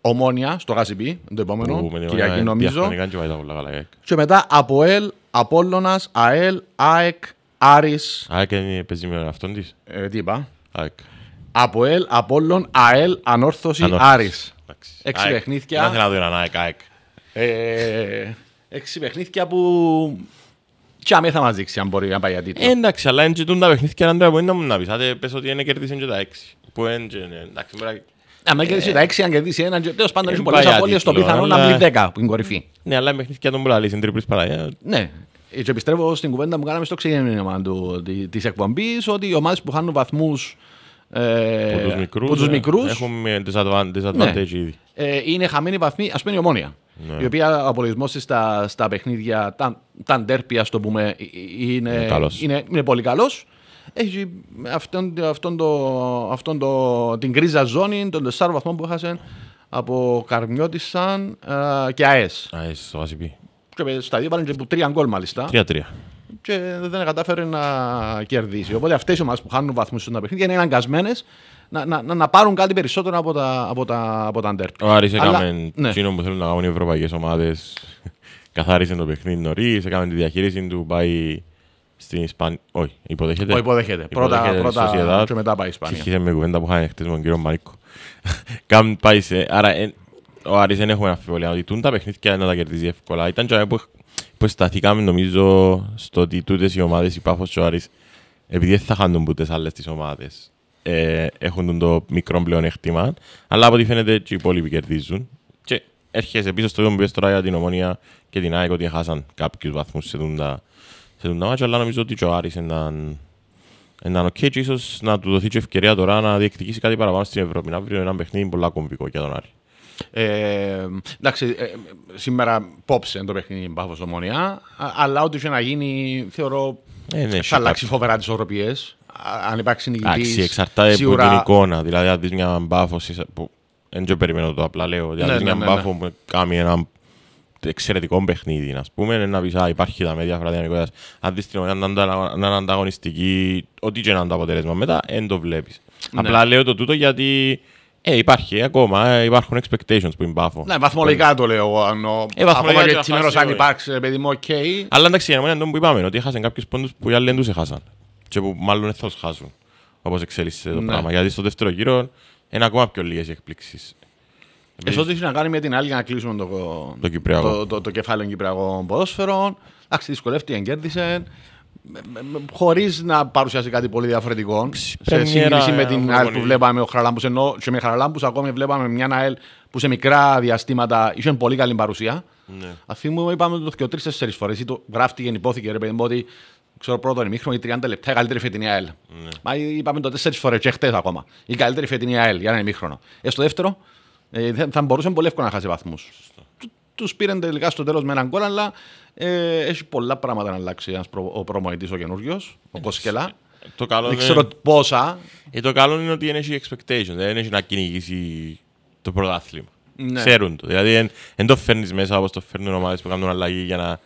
ομόνια στο Γασιμπή, το επόμενο, Κυριακή νομίζω. Και μετά από ΕΛ, Απόλλωνας, ΑΕΛ, ΑΕΚ, Άρης. ΑΕΚ είναι παίζει με αυτόν της. Ε, τι είπα. ΑΕΚ. Από ΕΛ, Απόλλων, ΑΕΛ, Ανόρθωση, Άρης. Έξι παιχνίδια. Δεν θέλω να δω έναν ΑΕΚ, ΑΕΚ. Ε, έξι παιχνίδια που και αμέ θα μας δείξει αν μπορεί να πάει αντίτρο. Ε, εντάξει, αλλά είναι και τα παιχνίδια να μου να πεις. Άντε πες ότι είναι κερδίσαν και τα έξι. Που είναι εντάξει, μπορεί ε, αν κερδίσει τα 6, αν κερδίσει ένα, Τέλος πάντων, ε, έχει πολλές απώλειες στο πιθανό να ναι. μπει 10 που είναι κορυφή. Ναι, αλλά η και τον Μπουλαλή είναι τρίπλη παράγεια. Ναι. Ε, και επιστρέφω στην κουβέντα που κάναμε στο ξεκίνημα τη εκπομπής ότι οι ομάδες που χάνουν βαθμούς ε, τους μικρούς. Έχουμε disadvantage ναι, ήδη. είναι χαμένοι βαθμοί, ας πούμε, η ομόνια. Ναι. Η οποία ο απολογισμός της στα, στα παιχνίδια, τα, τα ντέρπια, ας το πούμε, είναι, είναι, είναι πολύ καλός έχει αυτόν, αυτόν, το, αυτόν το, την κρίζα ζώνη των τεσσάρων βαθμών που έχασε από Καρμιώτησαν ε, και ΑΕΣ. ΑΕΣ, στο ACP. Και στα δύο πάνε τρία γκολ μάλιστα. Τρία-τρία. Και δεν κατάφερε να κερδίσει. Οπότε αυτές οι ομάδες που χάνουν βαθμούς στον παιχνίδι είναι αναγκασμένες να, να, να, πάρουν κάτι περισσότερο από τα, από τα, από τα αντέρπια. Ο Άρης έκαμε ναι. που θέλουν να κάνουν οι ευρωπαϊκές ομάδες. Καθάρισε το παιχνίδι νωρίς, έκαμε τη διαχείριση του, πάει στην Ισπανία. Όχι, υποδέχεται. Όχι, υποδέχεται. Πρώτα, πρώτα και μετά πάει η Ισπανία. Συγχύσε με κουβέντα που είχαμε χτίσει με τον κύριο Μαρίκο. Κάμ πάει σε... Άρα ε, ο Άρης δεν έχουμε αφιβολία ότι τούν τα παιχνίδια να τα κερδίζει εύκολα. Ήταν και που, που σταθήκαμε νομίζω στο ότι τούτες οι ομάδες, η Πάφος και ο Άρης, επειδή θα χάνουν που τις άλλες τις ομάδες, ε, έχουν το μικρό πλέον εκτίμα, αλλά από ό,τι φαίνεται και οι υπόλοιποι κερδίζουν. Και έρχεσαι πίσω στο δύο μου πες τώρα για την Ομόνια και την ΑΕΚ ότι χάσαν κάποιους βαθμούς σε δουν τα σε τον μάτια, αλλά νομίζω ότι και ο Άρης ήταν, ήταν ok και ίσως να του δοθεί και ευκαιρία τώρα να διεκδικήσει κάτι παραπάνω στην Ευρώπη. Να βρει ένα παιχνίδι πολύ κομβικό για τον Άρη. Ε, εντάξει, ε, σήμερα πόψε το παιχνίδι Μπάφος Ομονία, αλλά ό,τι και να γίνει, θεωρώ ε, ναι, θα αλλάξει φοβερά τις οροπίε. Αν υπάρξει νικητής. Εντάξει, εξαρτάται σίγουρα... από την εικόνα. Δηλαδή, αν δεις μια μπάφος. Δεν περιμένω το απλά λέω. Δηλαδή, ναι, ναι, μια ναι, μπάφο ναι. που κάνει ένα εξαιρετικό παιχνίδι, ας πούμε, να πεις, α, υπάρχει τα μέτια φραδιανικότητας, αν δεις την να είναι ανταγωνιστική, ό,τι και να είναι το αποτέλεσμα μετά, δεν το βλέπεις. Ναι. Απλά λέω το τούτο γιατί ε, υπάρχει ε, ακόμα, ε, υπάρχουν expectations που είναι Ναι, βαθμολογικά το λέω εγώ. Ε, ακόμα και μέρος αν ε, υπάρξει, παιδί μου, οκ. Αλλά εντάξει, είναι μένα που είπαμε, ότι έχασαν κάποιους πόντους που οι άλλοι δεν τους έχασαν. Και που μάλλον δεν θα τους χάσουν, όπως εξέλιξε το ναι. πράγμα. Γιατί στο δεύτερο γύρο είναι ακόμα πιο λίγες οι εκπλήξεις. Εσώ τι έχει να κάνει με την άλλη για να κλείσουμε το, το, Κυπριακό. το, το, το κεφάλαιο Κυπριακών ποδόσφαιρων. Εντάξει, δυσκολεύτηκε, εγκέρδισε. Χωρίς να παρουσιάσει κάτι πολύ διαφορετικό. Σε σύγκριση με την ΑΕΛ που βλέπαμε ο Χαραλάμπους. Ενώ σε μια Χαραλάμπους ακόμη βλέπαμε μια ΑΕΛ που σε μικρά διαστήματα είχε πολύ καλή παρουσία. Αφού Αυτή μου είπαμε το και τρει-τέσσερι φορές. Ή το γράφτηκε, υπόθηκε ρε παιδί μου ότι ξέρω πρώτον ημίχρονο ή 30 λεπτά η καλύτερη φετινή ΑΕΛ. Ναι. Μα είπαμε το τέσσερις φορές και χτες ακόμα. Η καλύτερη φετινή ΑΕΛ για ένα ημίχρονο. Ε, στο δεύτερο, ε, θα μπορούσε πολύ εύκολα να χάσει βαθμούς. Του πήραν τελικά στο τέλος με έναν κόλλα, αλλά ε, έχει πολλά πράγματα να αλλάξει ένας προ, ο προμονητή ο καινούριο, ο Κοσκελά. Ε, το καλό δεν ξέρω είναι... πόσα. Ε, το καλό είναι ότι δεν έχει expectation, δεν έχει να κυνηγήσει το πρωτάθλημα. Ναι. Ξέρουν το. Δηλαδή δεν το φέρνεις μέσα όπως το φέρνουν οι ομάδες που κάνουν αλλαγή για να,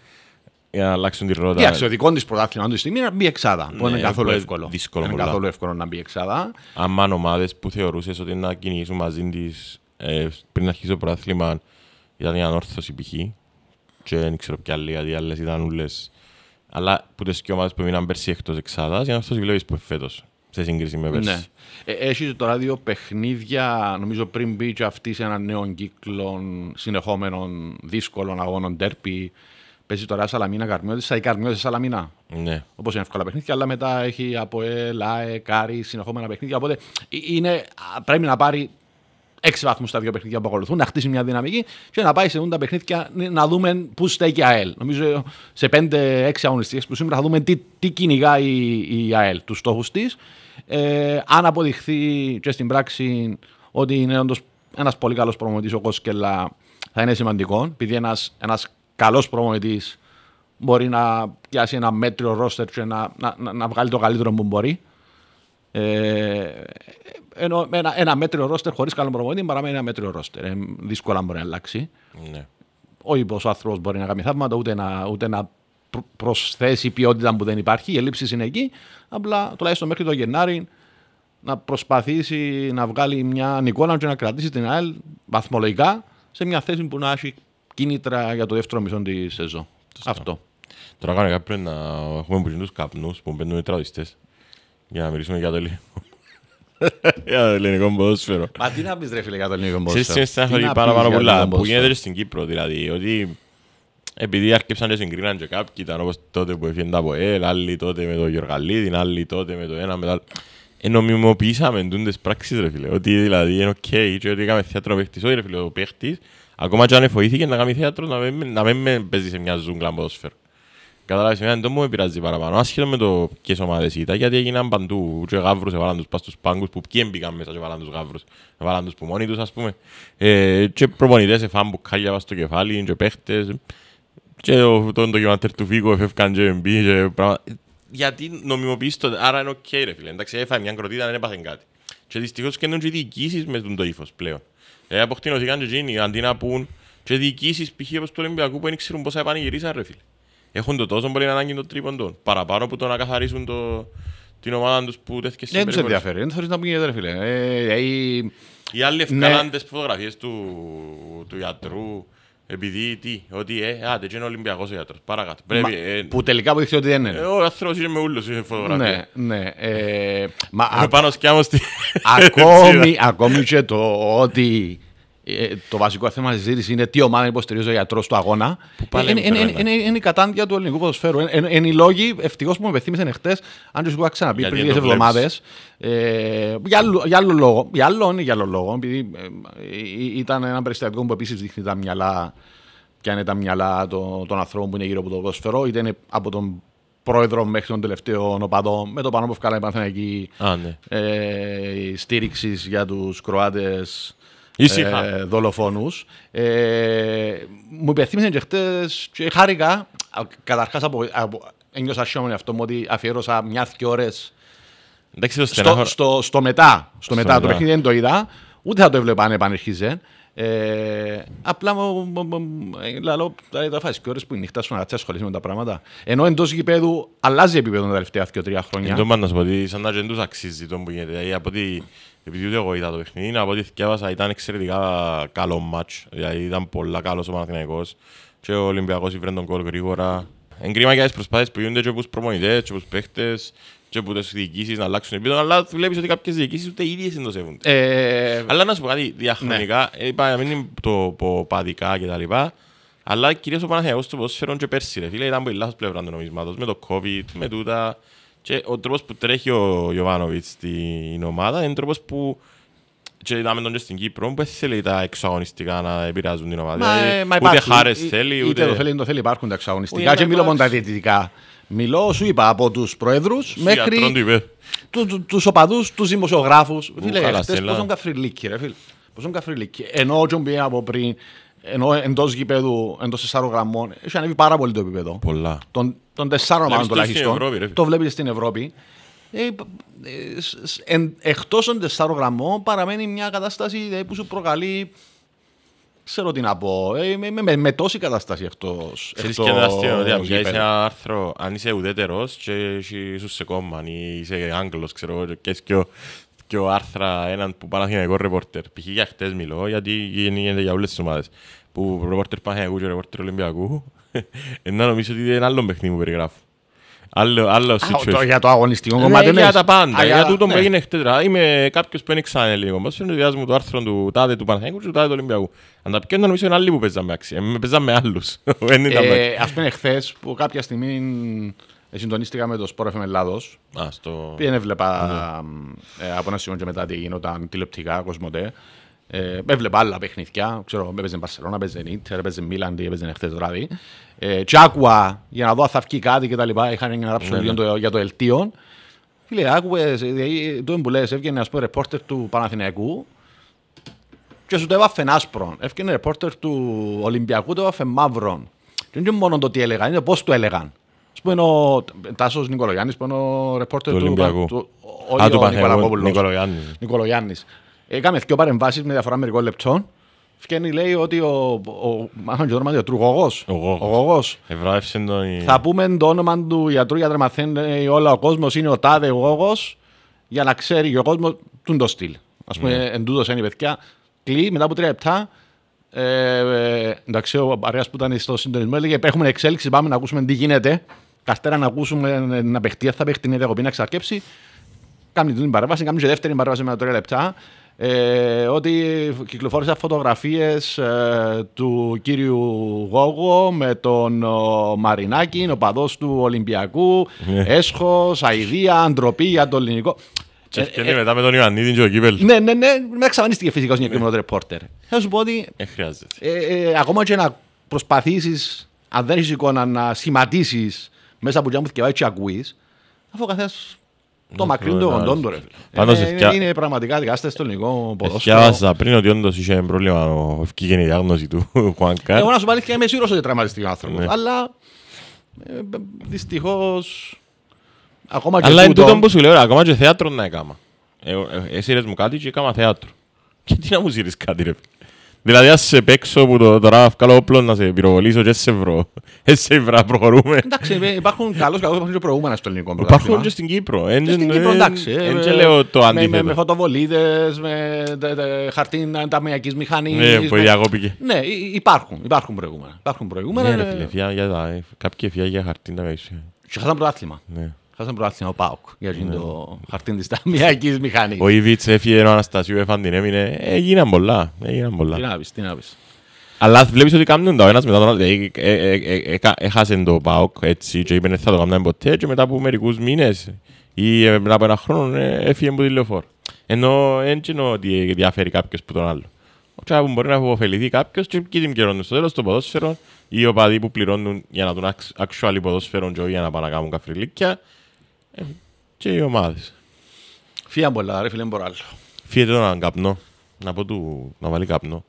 για να αλλάξουν τη ρότα. Εντάξει, ο δικό της πρωτάθλημα τη στιγμή είναι να μπει εξάδα. Ναι, που είναι ναι, καθόλου εύκολο. Δύσκολο καθόλου εύκολο να μπει εξάδα. Αν ομάδες που θεωρούσες ότι να κυνηγήσουν μαζί της ε, πριν αρχίσει το πρωτάθλημα ήταν η ανόρθωση π.χ. και δεν ξέρω ποια άλλη, γιατί άλλες ήταν ούλες. Αλλά που τις και ομάδες που μείναν πέρσι εκτός εξάδας, να αυτός βλέπεις που φέτος σε σύγκριση με πέρσι. Ναι. Ε, έχεις τώρα δύο παιχνίδια, νομίζω πριν μπει και αυτή σε έναν νέο κύκλο συνεχόμενων δύσκολων αγώνων τέρπι. Παίζει τώρα Σαλαμίνα Καρμιώτης, σαν η Καρμιώτης Σαλαμίνα. Ναι. Όπως είναι εύκολα παιχνίδια, αλλά μετά έχει από ΕΛΑΕ, Κάρι, συνεχόμενα παιχνίδια. Οπότε ε, είναι, πρέπει να πάρει έξι βαθμούς στα δύο παιχνίδια που ακολουθούν, να χτίσει μια δυναμική και να πάει σε τα παιχνίδια να δούμε πού στέκει η ΑΕΛ. Νομίζω σε 5-6 αγωνιστικές που σήμερα θα δούμε τι, τι κυνηγάει η, η ΑΕΛ, τους στόχους της. Ε, αν αποδειχθεί και στην πράξη ότι είναι όντως ένας πολύ καλός προμονητή ο Κόσκελα, θα είναι σημαντικό, επειδή ένας καλό προμονητή μπορεί να πιάσει ένα μέτριο ρόστερ και να, να, να, να βγάλει το καλύτερο που μπορεί. Ε, ενώ ένα, ένα μέτριο ρόστερ χωρίς καλό προπονητή παραμένει ένα μέτριο ρόστερ. Ε, δύσκολα μπορεί να αλλάξει. Ναι. Όχι πω ο άνθρωπος μπορεί να κάνει θαύματα, ούτε να, ούτε να προσθέσει ποιότητα που δεν υπάρχει. Οι ελλείψεις είναι εκεί. Απλά τουλάχιστον μέχρι το Γενάρη να προσπαθήσει να βγάλει μια εικόνα και να κρατήσει την ΑΕΛ βαθμολογικά σε μια θέση που να έχει κίνητρα για το δεύτερο μισό της σεζόν. Αυτό. Τώρα κάνω κάτι πρέπει να έχουμε μπουζινούς καπνούς που μπαίνουν οι τραγουδιστές. Για να μιλήσουμε για το λίγο. Για το ελληνικό ποδόσφαιρο. Μα τι να πεις, ρε φίλε για το ελληνικό ποδόσφαιρο. Σε σύνθεση έχω πάρα πάρα πολλά που γίνεται στην Κύπρο δηλαδή. Ότι επειδή αρκέψαν και συγκρίναν και κάποιοι ήταν όπως τότε που έφυγαν τα ΠΟΕΛ, άλλοι τότε με το Γιωργαλίδη, άλλοι τότε με το ένα μετά. Ενομιμοποιήσαμε τούντες πράξεις, ρε φίλε. Ότι δηλαδή είναι οκ και ότι είχαμε θέατρο παίχτης, Όχι ρε φίλε, ο παίχτης, ακόμα και αν εφοήθηκε να κάνει θέατρο να μην παίζει σε μια ζούγκλα ποδόσφαιρο. Καταλάβεις, εμένα δεν μου πειράζει παραπάνω. άσχετο με το ποιες ομάδες ήταν, γιατί έγιναν παντού. Και γαύρους, έβαλαν τους πας πάγκους που ποιοι έμπηκαν μέσα και έβαλαν τους γαύρους, Έβαλαν τους που μόνοι τους, ας πούμε. Ε, και προπονητές εφάν μπουκάλια πας στο κεφάλι και παίχτες. Και το, ντοκιμαντέρ του Φίκο εφεύκαν και μπή και πράγματα. Γιατί νομιμοποιείς το, άρα είναι ok ρε φίλε. Εντάξει, έφαγε μια κροτήτα, δεν έπαθεν κάτι. Και δυστυχώς και και διοικήσεις μες τον το ύφος πλέον. Ε, αποκτηνωθήκαν και εκείνοι, αντί να πούν και διοικήσεις π.χ. όπως του Ολυμπιακού που δεν ξέρουν πόσα επανηγυρίσαν ρε φίλε έχουν το τόσο πολύ ανάγκη το τρίποντο, Παραπάνω από το να καθαρίσουν το, την ομάδα τους που τέθηκε στην περιοχή. Δεν τους ενδιαφέρει, δεν θέλεις να πει ρε φίλε. Ε, ε, Οι άλλοι ναι. ευκάλαν τις φωτογραφίες του, του γιατρού. Επειδή τι, ότι ε, α, δεν είναι Ολυμπιακός ο γιατρός, παρακάτω. Πρέπει, ε, που τελικά αποδείχθηκε ότι δεν είναι. Ε, ο άνθρωπος είναι με ούλους, είναι φωτογραφία. Ναι, ναι. Ε, μα, ε, α, πάνω ακόμη, ακόμη και το ότι ε, ε, το βασικό θέμα της συζήτησης είναι τι ομάδα υποστηρίζει ο γιατρός του αγώνα. Ε, είναι, η κατάντια του ελληνικού ποδοσφαίρου. Είναι οι λόγοι, ευτυχώς που με πεθύμησαν εχθές, αν του είχα ξαναπεί πριν λίγε εβδομάδε. για, άλλο, λόγο. Για άλλο είναι για άλλο λόγο. Επειδή ήταν ένα περιστατικό που επίσης δείχνει τα μυαλά, ποια είναι τα μυαλά των, ανθρώπων που είναι γύρω από το ποδοσφαιρό, είτε είναι από τον πρόεδρο μέχρι τον τελευταίο νοπαδό, με το πάνω που βγάλαμε η ναι. ε, στήριξη για τους Κροάτες Ήσυχα. Ε, δολοφόνους. Ε, μου υπενθύμησε και χτες. χάρηκα. Καταρχάς, από, από, ένιωσα σιόμενο αυτό μου ότι αφιέρωσα μια-δυο ώρες στο, στο, στο, μετά. Στο, μετά. Το παιχνίδι δεν το είδα. Ούτε θα το έβλεπα αν επανερχίζε. Ε, απλά ε, λαλό, δηλαδή τα φάσεις και ώρες που η νύχτα σου να ασχολείσαι με τα πράγματα. Ενώ εντός γηπέδου αλλάζει επίπεδο τα τελευταια δυο δυο-τρία χρόνια. Εν τω πάντα σου πω ότι σαν να και τους αξίζει το που γίνεται. Δηλαδή, από ότι, επειδή ούτε εγώ είδα το παιχνίδι, από ό,τι θυκεύασα ήταν εξαιρετικά καλό μάτς. Δηλαδή ήταν πολλά καλός ο Παναθηναϊκός και ο Ολυμπιακός ήφερε τον κόλ γρήγορα. Εν κρίμα για τις προσπάθειες που γίνονται και από προμονητές και από παίχτες και που τις διοικήσεις να αλλάξουν επίπεδο, αλλά βλέπεις ότι κάποιες διοικήσεις ούτε οι ίδιες εντοσεύονται. Ε... Αλλά να σου πω κάτι διαχρονικά, ναι. είπα μην το πω παδικά κτλ. αλλά κυρίως ο Παναθηναϊκός του ποδόσφαιρον και πέρσι ρε φίλε ήταν πολύ λάθος πλευρά του νομίσματος με το COVID, με τούτα και ο τρόπος που τρέχει ο Ιωβάνοβιτς στην ομάδα είναι τρόπος που και είδαμε τον και στην Κύπρο που θέλει τα εξαγωνιστικά να επηρεάζουν την ομάδα. Μα, δηλαδή, ε, ούτε χάρες θέλει, ούτε... Είτε το θέλει, το θέλει, υπάρχουν τα εξαγωνιστικά και μιλώ μόνο τα διαιτητικά. Μιλώ, σου είπα, από τους προέδρους μέχρι του, οπαδούς, τους δημοσιογράφους. Φίλε, πόσο καφριλίκι, ρε φίλε. Πόσο καφριλίκι. Ενώ ο Τζομπιέ από πριν, ενώ εντός γηπέδου, εντός τεσσάρων γραμμών, έχει ανέβει πάρα πολύ το επίπεδο. Πολλά. Τον τεσσάρων μάλλον τουλάχιστον. Το βλέπεις στην Ευρώπη. Εκτό ε, εκτός των τεσσάρων γραμμών παραμένει μια κατάσταση που σου προκαλεί ξέρω τι να πω. Ε, με, με, με, τόση κατάσταση εκτός. Ξέρει και τεράστιο. Δηλαδή, είσαι ένα άρθρο, αν είσαι ουδέτερος, και είσαι σε κόμμα, αν είσαι Άγγλος, ξέρω και και ο, και ο άρθρα έναν που παναθηναϊκό ρεπόρτερ. Π.χ. για χτες μιλώ, γιατί γίνεται για όλες τις ομάδες. Που ρεπόρτερ παναθηναϊκού και ρεπόρτερ Ολυμπιακού. Ε, να νομίζω ότι είναι άλλο παιχνίδι που περιγράφω. Άλλο, άλλο Για το αγωνιστικό ναι, κομμάτι. Ναι, για τα πάντα. για τούτο που ναι. έγινε χτέτρα. Είμαι κάποιος που είναι ξανά λίγο. Μα ο μου το άρθρο του τάδε του Παναγενικού και του τάδε του Ολυμπιακού. Αν τα νομίζω είναι άλλοι που παίζαμε αξία. Με παίζαμε άλλου. Ας πούμε, χθες που κάποια στιγμή συντονίστηκα με το Σπόρο FM Ελλάδο. Πήγαινε έβλεπα ναι. ε, από ένα σημείο και μετά τι γινόταν τηλεοπτικά, κοσμοτέ. Ε, έβλεπα άλλα παιχνιδιά, ξέρω, έπαιζε Μπαρσελόνα, έπαιζε Νίτερ, έπαιζε Μίλαντι, έπαιζε το βράδυ. Ε, Τσάκουα, για να δω αν θα βγει κάτι και τα λοιπά, είχαν να γράψουν ναι, ναι. για το Ελτίον. Φίλε, άκουε, ε, το που έβγαινε ας πούμε ρεπόρτερ του Παναθηναϊκού και σου το έβαφε άσπρο. Έβγαινε ρεπόρτερ του Ολυμπιακού, το έβαφε μαύρο. Και είναι μόνο το τι έλεγαν, είναι πώς το έλεγαν. Ας πούμε ο Τάσος Νικολογιάννης, που είναι ο ρεπόρτερ του Ολυμπιακού. Ο Νικολαγόπουλος. Νικολογιάννη. Έκαμε δύο παρεμβάσεις με διαφορά μερικών λεπτών. Φκένει λέει ότι ο. ο και το όνομα του γιατρού. Ο Γογό. Ευράευσε το. Θα πούμε το όνομα του γιατρού για να μαθαίνει όλα ο κόσμος. Είναι ο Τάδε Γογό. Για να ξέρει και ο κόσμος του το στυλ. Ας πούμε, εντούτο ναι. εν παιδιά. Κλεί μετά από τρία λεπτά. Ε, εντάξει, ο Αρέα που ήταν στο συντονισμό έλεγε: Έχουμε εξέλιξη, πάμε να ακούσουμε τι γίνεται. Καστέρα να ακούσουμε ε, να παιχτεί, θα παιχτεί, την διακοπή να ξαρκέψει. Κάμε την παρέμβαση, Κάμε και δεύτερη παρέμβαση με τα τρία λεπτά ε, ότι κυκλοφόρησα φωτογραφίες ε, του κύριου Γόγο με τον ο, Μαρινάκη, ο παδός του Ολυμπιακού, yeah. Ναι. έσχος, αηδία, αντροπή για το ελληνικό. Και ε, μετά με τον Ιωαννίδη και ο Κίπελ. Ναι, ναι, ναι, με εξαφανίστηκε φυσικά ο συγκεκριμένος ρεπόρτερ. Θα σου πω ότι ε, ε, ε, ακόμα και να προσπαθήσεις, αν δεν έχεις εικόνα, να σχηματίσεις μέσα από και και ακούεις, αφού ο καθένας το ναι, μακρύ του γοντών του ρε. Πάντως Είναι πραγματικά δικάστες στο ελληνικό ποδόσφαιρο. Εσκιάβασα πριν ότι όντως είχε πρόβλημα ο η διάγνωση του Χουάνκα. Εγώ να σου παλήθηκα είμαι σίγουρος ότι τραυματιστεί ο άνθρωπος. Ναι. Αλλά ε, ε, δυστυχώς... Ακόμα και Αλλά είναι τούτο που σου λέω, ακόμα και θέατρο να έκαμα. Ε, εσύ μου κάτι και έκαμα θέατρο. Και τι να μου ζήρεις κάτι ρε. Δηλαδή ας σε παίξω που τώρα βγάλω όπλο να σε πυροβολήσω και σε βρω. Ε, σε βρω, προχωρούμε. Εντάξει, ε, υπάρχουν καλώς καλώς υπάρχουν και προηγούμενα στο ελληνικό πρωτάθλημα. Υπάρχουν και στην Κύπρο. Ε, και στην Κύπρο, εντάξει. Εν, και λέω το αντίθετο. Με, φωτοβολίδες, με χαρτί ταμιακής μηχανής. Ναι, που διακόπηκε. Ναι, υπάρχουν, υπάρχουν προηγούμενα. Υπάρχουν προηγούμενα. Ναι, ρε φίλε, κάποια φιά για χαρτί ταμιακής. Και χάσαν πρωτάθλημα. Ναι. Θα προάθλημα ο ΠΑΟΚ για ναι. το χαρτί της ταμιακής μηχανής. Ο Ιβίτς έφυγε ο Αναστασίου, έφαν την έμεινε. Έγιναν πολλά. Έγιναν πολλά. Τι να πεις, τι να πεις. Αλλά βλέπεις ότι κάνουν το ένας μετά τον άλλο. Δηλαδή, ε, ε, ε, έχασε το ΠΑΟΚ έτσι και είπε «Ναι, θα το κάνουν ποτέ και μετά από μερικούς μήνες ή μετά από ένα χρόνο έφυγε από τη λεωφόρ. Ενώ δεν ότι διαφέρει κάποιος που τον άλλο. Τσάπου μπορεί να αποφεληθεί κάποιος και εκεί την πληρώνουν στο τέλος το ποδόσφαιρο ή οι οπαδοί που πληρώνουν για να τον actual ποδόσφαιρο και για να πάνε να κάνουν καφριλίκια ε, και οι ομάδες. Φύγα πολλά, ρε φίλε, μπορώ άλλο. Φύγε τώρα να καπνό. Να πω του να βάλει καπνό.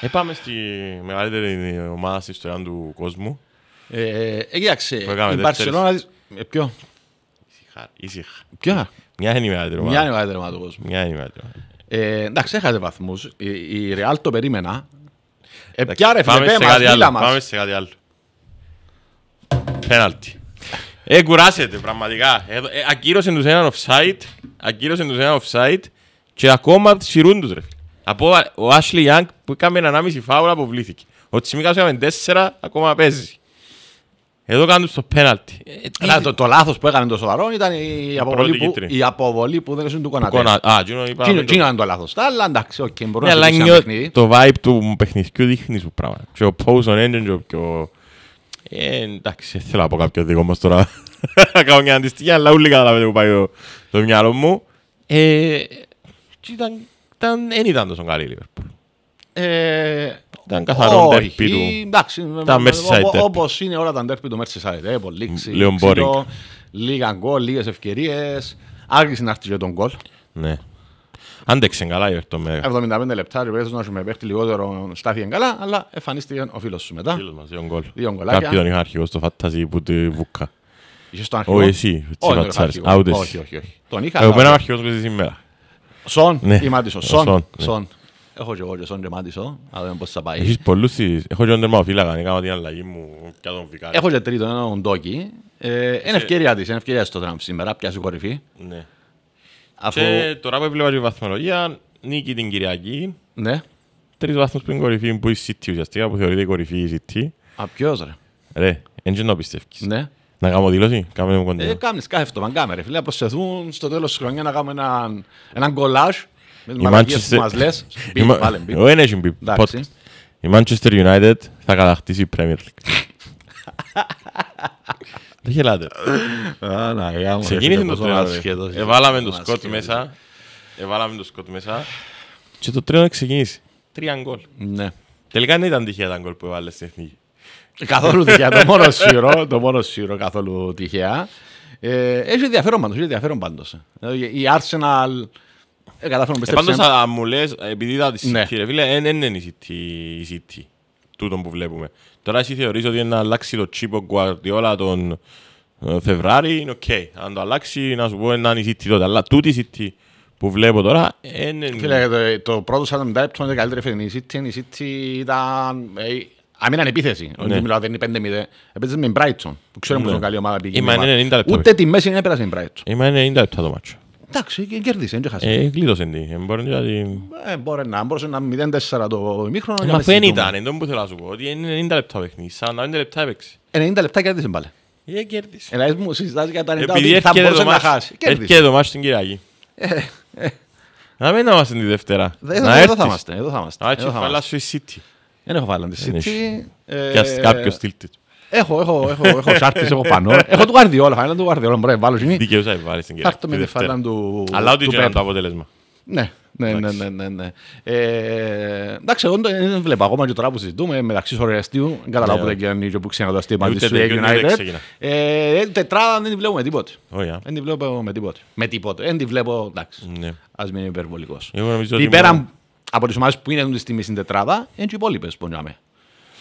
Ε, πάμε στη μεγαλύτερη ομάδα στην ιστορία του κόσμου. Ε, ε κοίταξε. Η Μπαρσελόνα. Ε, ποιο. Ήσυχα. Ποια. Μια είναι η μεγαλύτερη ομάδα. Μια είναι η μεγαλύτερη ομάδα του κόσμου. Μια είναι η μεγαλύτερη ομάδα. Ε, εντάξει, έχατε βαθμούς. Η Ρεάλ το περίμενα. Ε, ρε φίλε, μας πάμε σε κάτι άλλο. Πέναλτι. Ε, κουράσετε, πραγματικά. Ε, ε, ακύρωσε τους έναν offside, ακύρωσε τους έναν offside και ακόμα σειρούν τους, ρε. Από ο Ashley Young που έκαμε έναν άμιση φάουλα αποβλήθηκε. Ο Τσιμίκας έκαμε τέσσερα, ακόμα παίζει. Εδώ κάνουν στο πέναλτι. Ε, ε το, το λάθος που έκανε το σοβαρό ήταν η αποβολή, που, η αποβολή που δεν ήσουν του Κονατέ. Α, τι ήταν το λάθος. Ναι, αλλά εντάξει, okay, μπορούμε να το παιχνίδι. Το vibe του παιχνιδιού δείχνει σου πράγμα. Και ο on engine και ο ε, εντάξει, θέλω να πω κάποιο δικό μας τώρα να κάνω μια αντιστοιχεία, αλλά ούλοι καταλαβαίνετε που πάει το, το μυαλό μου. Ε, ήταν, ήταν, δεν ήταν τόσο καλή η Λίβερπουλ. Ε, ήταν καθαρό τέρπι του. Εντάξει, όπως είναι όλα τα τέρπι του Merseyside. Ε, πολύ ξύλο, λίγα γκολ, λίγες ευκαιρίες. Άρχισε να έρθει για τον γκολ. Άντεξε καλά η Ερτομέ. 75 λεπτά, ρε να σου με παίχτη λιγότερο, στάθηκε καλά, αλλά εμφανίστηκε ο φίλος σου μετά. Φίλος μας, δύο είχα αρχηγό στο φανταζί που τη βουκά. αρχηγό. Όχι εσύ, Α, ούτε εσύ. Όχι, όχι, όχι. Τον είχα. Εγώ πέρα σήμερα. Σον ναι. ή Μάντισο. Ναι. Έχω και εγώ και Σον και έχω και και Αφού... Και τώρα που έβλεπα τη βαθμολογία, νίκη την Κυριακή. Ναι. Τρεις βαθμούς πριν κορυφή που η City ουσιαστικά που θεωρείται η κορυφή η City. Α, ποιος ρε. Ρε, δεν να πιστεύεις. Ναι. Να κάνω δήλωση, κάμε μου κοντά. Ε, κάνεις κάθε αυτό, κάμε ρε φίλε, να προσθεθούν στο τέλος της χρονιάς να κάνουμε έναν, ένα κολλάζ με τις μαλακίες που μας λες. Ο ένας μπιπ, podcast. Η Manchester United θα κατακτήσει η Premier League. Δεν γελάτε. Ξεκίνησε το τρένο. Εβάλαμε το σκοτ μέσα. Εβάλαμε το σκοτ μέσα. Και το τρένο ξεκίνησε. Τρία γκολ. Ναι. Τελικά δεν ήταν τυχαία τα γκολ που έβαλες στην εθνική. Καθόλου τυχαία. το μόνο σιρό, το μόνο σύρο καθόλου τυχαία. Ε, έχει ενδιαφέρον πάντως, έχει ενδιαφέρον πάντως. Η Arsenal Ε, να ε, Πάντως μου λες, επειδή είδα τη City, ρε φίλε, δεν είναι η City τούτο που βλέπουμε. Τώρα εσύ θεωρείς ότι να αλλάξει το τσίπο Guardiola τον ε, Φεβράρι, είναι οκ. Okay. Αν το αλλάξει, να σου πω να είναι η City τότε. Αλλά τούτη η City που βλέπω τώρα είναι... Φίλε, το, το πρώτο σαν μετά είναι καλύτερη φετινή. Η City, η City ήταν... Ε, Αν είναι επίθεση, ναι. μιλάω δεν είναι 5-0, Επίθεση με Brighton, που ξέρουμε ναι. πόσο καλή ομάδα πήγε. Ούτε τη μέση δεν έπαιρασε με Brighton. Είμαι 90 λεπτά το μάτσο. Εντάξει, κερδίσε, δεν χάσε. Ε, κλείδωσε την. Μπορεί να ε, μπορεί να μπορούσε να 0-4 το ημίχρονο. Ε, μα δεν ήταν, δεν μου θέλω να σου πω. Ότι είναι 90 λεπτά παιχνίδι, σαν 90 λεπτά έπαιξε. 90 λεπτά κέρδισε πάλι. Ε, κέρδισε. Ελάς μου συζητάς για τα 90 λεπτά ότι θα μπορούσε να χάσει. Έρχεται το μάτι στην Κυριακή. Ε, ε. Να μην είμαστε τη Δευτέρα. Εδώ θα είμαστε. Εδώ θα είμαστε. Α, φάλα σου η City. Δεν έχω φάλα τη ναι, City. Ναι. Κάποιος tilted. Έχω, έχω, έχω, έχω σάρτης, έχω πανό. έχω του Γαρδιόλα, φαίνεται του Γαρδιόλα, μπορεί να βάλω σινή. Δικαιούσα να βάλεις την Θα με τη φανέλα του Αλλά ό,τι γίνεται το αποτέλεσμα. Ναι, ναι, ναι, ναι, ναι, ναι. Ε, εντάξει, εγώ δεν βλέπω ακόμα και τώρα που συζητούμε μεταξύ σου αστείου, καταλάβω ναι. που δεν και και που ξενοδοστεί μαζί σου United. Ε, ε, τετράδα δεν τη βλέπω με τίποτε. Δεν τη βλέπω με τίποτε. Με τίποτε. Δεν τη βλέπω, εντάξει, ναι. ας μην είναι υπερβολικός. Ή πέρα από τις ομάδες που είναι τη στιγμή στην τετράδα, είναι και οι υπόλοιπες που νιάμε.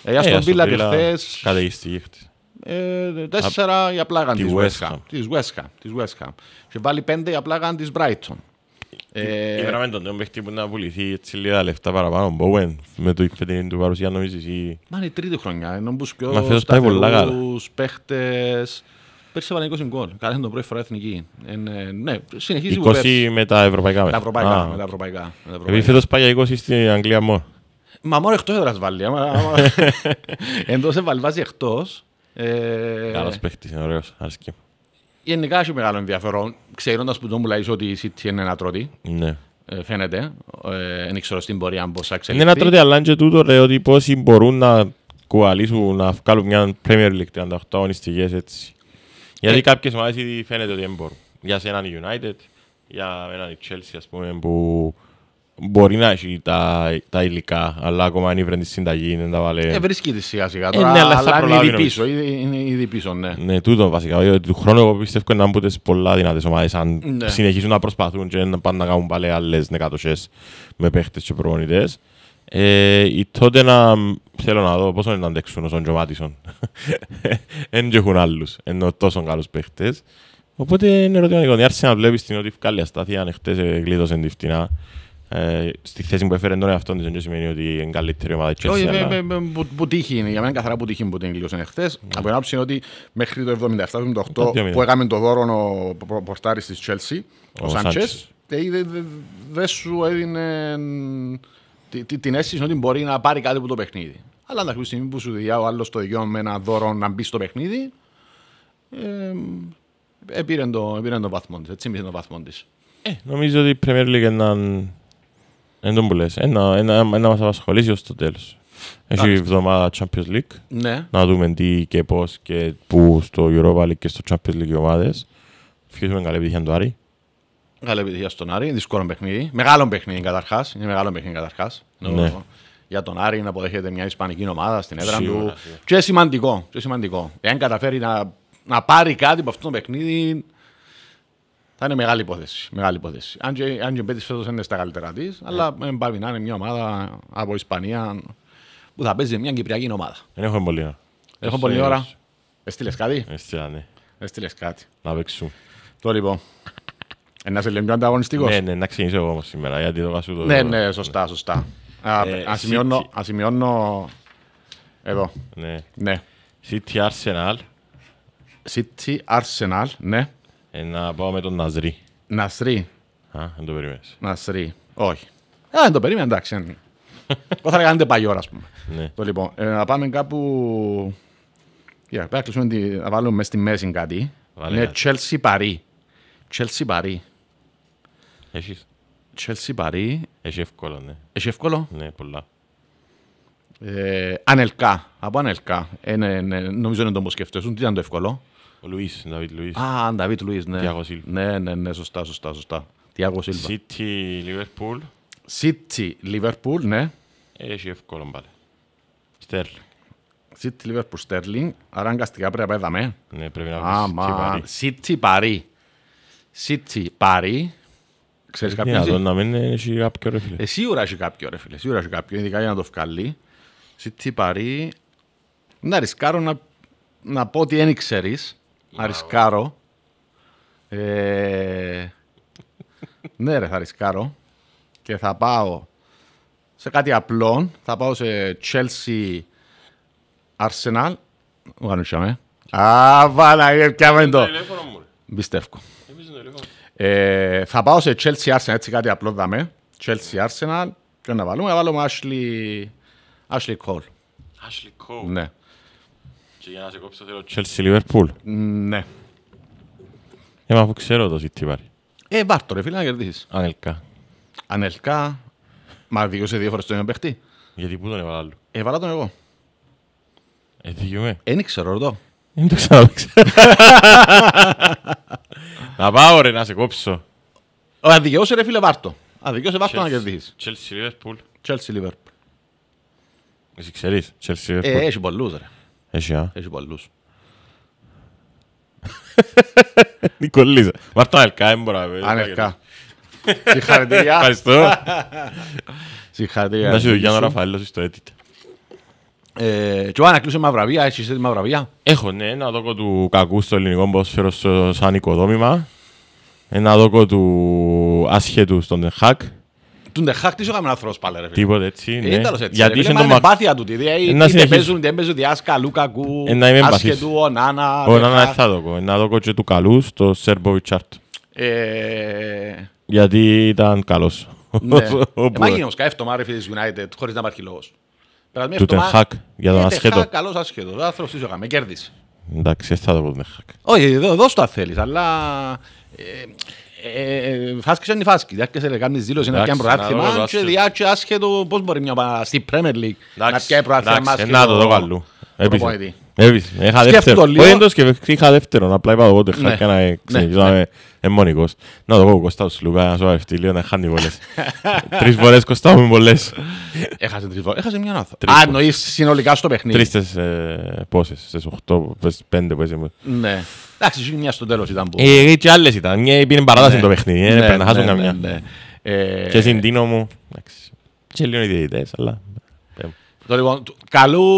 Ε, ε, η Αστον Βίλα και χθε. Καταιγιστική χθε. Τέσσερα για πλάγαν τη West Ham. Και βάλει πέντε για πλάγαν τη Brighton. Ήβραμε ε, τον νέο παίχτη που να πουληθεί έτσι λίγα λεφτά παραπάνω, Μπόουεν, με το φετινή του παρουσία νομίζεις ή... Μα είναι η τρίτη χρονιά, ενώ μπούς πιο σταθερούς παίχτες... Πέρσι έβαλε 20 γκολ, κάθε τον πρώτη φορά εθνική. ναι, συνεχίζει 20 με τα ευρωπαϊκά. Με τα ευρωπαϊκά. Επειδή φέτος πάει για 20 στην Αγγλία μόνο. Μα μόνο εκτός έδρας βάλει. Εντός δεν βάλει, βάζει εκτός. Ε, Καλός παίχτης, είναι ωραίο. Γενικά έχει μεγάλο ενδιαφέρον. Ξέροντας που το μου λέει ότι η City είναι ένα τρώτη. Ναι. Ε, φαίνεται. Δεν ε, ξέρω στην πορεία πώ θα ξέρει. Είναι ένα τρώτη, αλλά είναι και τούτο ρε, ότι πόσοι μπορούν να κουαλίσουν, να βγάλουν μια Premier League 38 αγωνιστικέ έτσι. Γιατί κάποιες ομάδες φαίνεται ότι δεν μπορούν. Για έναν United, για έναν Chelsea, ας πούμε, που μπορεί να έχει τα, τα υλικά, αλλά ακόμα αν ήβρε τη συνταγή, δεν τα βάλε. Ε, βρίσκει τη σιγά σιγά. Ε, Τώρα, ε, ναι, αλλά, αλλά είναι ήδη πίσω, είναι ήδη πίσω, ναι. Ναι, τούτο βασικά. Γιατί ε, του χρόνου εγώ πιστεύω να μπουν πολλά δυνατές ομάδες, αν ναι. συνεχίσουν να προσπαθούν και να πάνε να κάνουν πάλι άλλες νεκατοσές με παίχτες και προπονητές. Ε, η τότε να θέλω να δω πόσο είναι να αντέξουν όσον και ο Μάτισον. Δεν έχουν άλλους, ενώ τόσο καλούς παίχτες. Οπότε είναι ερωτηματικό. Η να βλέπεις την ότι βγάλει αστάθεια, αν χτες γλίτωσε την φτηνά. Ε, στη θέση που έφερε τον εαυτό της, δεν σημαίνει ότι είναι καλύτερη ομάδα της Όχι, που τύχει είναι. Για μένα καθαρά που τύχει που την εχθέ. χθες. Ναι. Από την άποψη είναι ότι μέχρι το 77-78 που έκαμε το δώρο ο πορτάρης της Chelsea, ο Σάντσε, δεν σου έδινε την αίσθηση ότι μπορεί να πάρει κάτι από το παιχνίδι. Αλλά από τη στιγμή που σου διά ο άλλος το δικαίωμα με ένα δώρο να μπει στο παιχνίδι, επήρε τον βαθμό της. Ε, νομίζω ότι η Premier League είναι δεν τον που λες. Ένα, ένα, μας απασχολήσει ως το τέλος. Έχει η εβδομάδα Champions League. Ναι. Να δούμε τι και πώς και πού στο Europa League και στο Champions League οι ομάδες. Ευχαριστούμε καλή επιτυχία στον Άρη. Καλή επιτυχία στον Άρη. Δύσκολο παιχνίδι. Μεγάλο παιχνίδι καταρχάς. Είναι μεγάλο παιχνίδι καταρχάς. Ναι. Για τον Άρη να αποδέχεται μια ισπανική ομάδα στην έδρα του. Και σημαντικό. Και σημαντικό. Εάν καταφέρει να, να πάρει κάτι από αυτό το παιχνίδι, θα είναι μεγάλη υπόθεση. Μεγάλη υπόθεση. Αν και, ο Μπέτης φέτος είναι στα καλύτερα της, yeah. Ναι. αλλά ε, πάει να είναι μια ομάδα από Ισπανία που θα παίζει μια κυπριακή ομάδα. Δεν έχουμε πολλή ώρα. Έχω πολλή ώρα. Έστειλε κάτι. Έστειλε, ναι. Έστειλε κάτι. Να παίξω. Το λοιπόν. Ένα ε, ελεμπιό ανταγωνιστικός. Ναι, ναι, να ξεκινήσω εγώ όμως σήμερα. Γιατί το Ναι, ναι, σωστά, σωστά. Ε, σημειώνω Εδώ. Ναι. ναι. City Arsenal. City Arsenal, ναι. Ε, να πάω με τον Ναζρί. Νασρί. Α, δεν το περιμένεις. Νασρί. Όχι. Α, ε, δεν το περίμενα, εντάξει. Εγώ θα κάνετε παγιόρα, ας πούμε. Ναι. Το λοιπόν, ε, να πάμε κάπου... Για, πρέπει να κλείσουμε, να βάλουμε μέσα στη μέση κάτι. Είναι Chelsea Paris. Chelsea Paris. Έχεις. Chelsea Paris. Έχει εύκολο, ναι. Έχει εύκολο. Ναι, πολλά. Ε, ανελκά. Από ανελκά. Ε, ναι, ναι, νομίζω είναι το που σκεφτόσουν. Τι ήταν το εύκολο. Ο Λουίς, Νταβίτ Λουίς. Α, Νταβίτ Λουίς, ναι. Τιάγο Σίλβα. Ναι, ναι, ναι, σωστά, σωστά, σωστά. Τιάγο Σίλβα. Σίτι Λιβερπούλ. Σίτι Λιβερπούλ, ναι. Έχει εύκολο μπάλε. Στέρλινγκ. Σίτι Λιβερπούλ Στέρλιν, Άρα αγκαστικά πρέπει να πέδαμε. Ναι, πρέπει να πεις Σίτι Παρί. Σίτι Παρί. Ξέρεις ναι, κάποιον Ναι, Να μην έχει κάποιο ρε φίλε. Ε, σίγουρα έχει κάποιο ρε φίλε. Σίγουρα έχει κάποιο, ειδικά για να το βγάλει. City, Παρί. Να ρισκάρω να, να πω ότι δεν ξέρεις αρισκάρω. Ε, ναι ρε, θα αρισκάρω. Και θα πάω σε κάτι απλό. Θα πάω σε Chelsea Arsenal. Ο Βανούσαμε. Α, βάλα, ε, πιάμε το. Πιστεύω. Ε, θα πάω σε Chelsea Arsenal, έτσι κάτι απλό δαμε. Chelsea Arsenal. Και να βάλουμε, να βάλουμε Ashley, Ashley Cole. Ashley Cole. Ναι. Και για να σε κόψω θέλω Chelsea-Liverpool. Ναι. Ε, μα πού ξέρω το City πάρει. Ε, βάρ' το ρε φίλε να κερδίσεις. Ανελκά. Ανελκά. Μα δικαιούσε δύο φορές τον ίδιο παίχτη. Γιατί πού τον έβαλα άλλο. βάλα τον εγώ. Ε, δικαιούμαι. Ε, δεν ξέρω ρωτώ. Δεν το ξέρω. Να πάω ρε να σε κόψω. Αν δικαιούσε ρε φίλε βάρτο. Αν δικαιούσε βάρτο να κερδίσεις. Chelsea-Liverpool. Chelsea-Liverpool. Εσύ ξέρεις. Chelsea-Liverpool. Ε, έχει πολλούς ρε. Έχει, α. Έχει πολλούς. Νικολίζα. Βάρ' το ΑΕΛΚΑ, δεν μπορώ να ΑΕΛΚΑ. Συγχαρητήρια. Ευχαριστώ. Συγχαρητήρια. Να σου Γιάννο Ραφαέλος στο edit. Ε, και ο Ανακλούς μαυραβία, έχεις τη μαυραβία. Έχω, ναι, ένα δόκο του κακού στο ελληνικό ποδοσφαίρο σαν οικοδόμημα. Ένα δόκο του άσχετου στον Χακ. Τον τεχάχτη σου είχαμε να θρός πάλι ρε φίλε. Τίποτε έτσι, ναι. Ήταλος ε, έτσι Γιατί ρε φίλε, πάθεια του, είτε παίζουν, είτε παίζουν διάσκα, λούκα, κου, ε, άσχετου, ο Νάνα. Ο Νάνα θα δω, να δω και του καλού στο Σέρμπο Βιτσάρτ. Ε, Γιατί ήταν καλός. Ναι. Μα έγινε ο σκάφτομα ρε φίλε της United χωρίς να υπάρχει λόγος. Του Τεχάκ, για τον ασχέτο. Καλός ασχέτος, άνθρωπος της είχαμε, κέρδισε. Εντάξει, θα το πω Τεχάκ. Όχι, δώσ' το αν θέλεις, αλλά φάσκησε είναι φάσκη. Διάρκεσε δηλαδή, να κάνεις δήλωση να πιάνει προάθλημα και διάρκεσε άσχετο πώς μπορεί μια στη Premier League να πιάνει προάθλημα. Να το δω καλλού. Είχα δεύτερο. Όχι εντός και είχα δεύτερο. Απλά είπα το πότε χάρηκα να ναι. ξεκινήσω ναι. εμμονικός. Να το πω κοστά Κωστάους Λουκά, να σου σοβαρευτεί λίγο να χάνει πολλές. Τρεις φορές κοστά μου πολλές. Έχασε τρεις φορές. Έχασε μια λάθο. Α, εννοείς συνολικά στο παιχνίδι. Τρίστες ε, πόσες, στις οχτώ, πέντε που Ναι. Εντάξει, σου μιας στο τέλος ήταν που... Ε, ε και άλλες ήταν. Μια ε, πήρε παράταση ναι. το παιχνίδι. Έπρεπε να χάσουν καμιά. Και συντήνω μου. Και λίγο οι διαιτητές, αλλά... Λοιπόν, καλού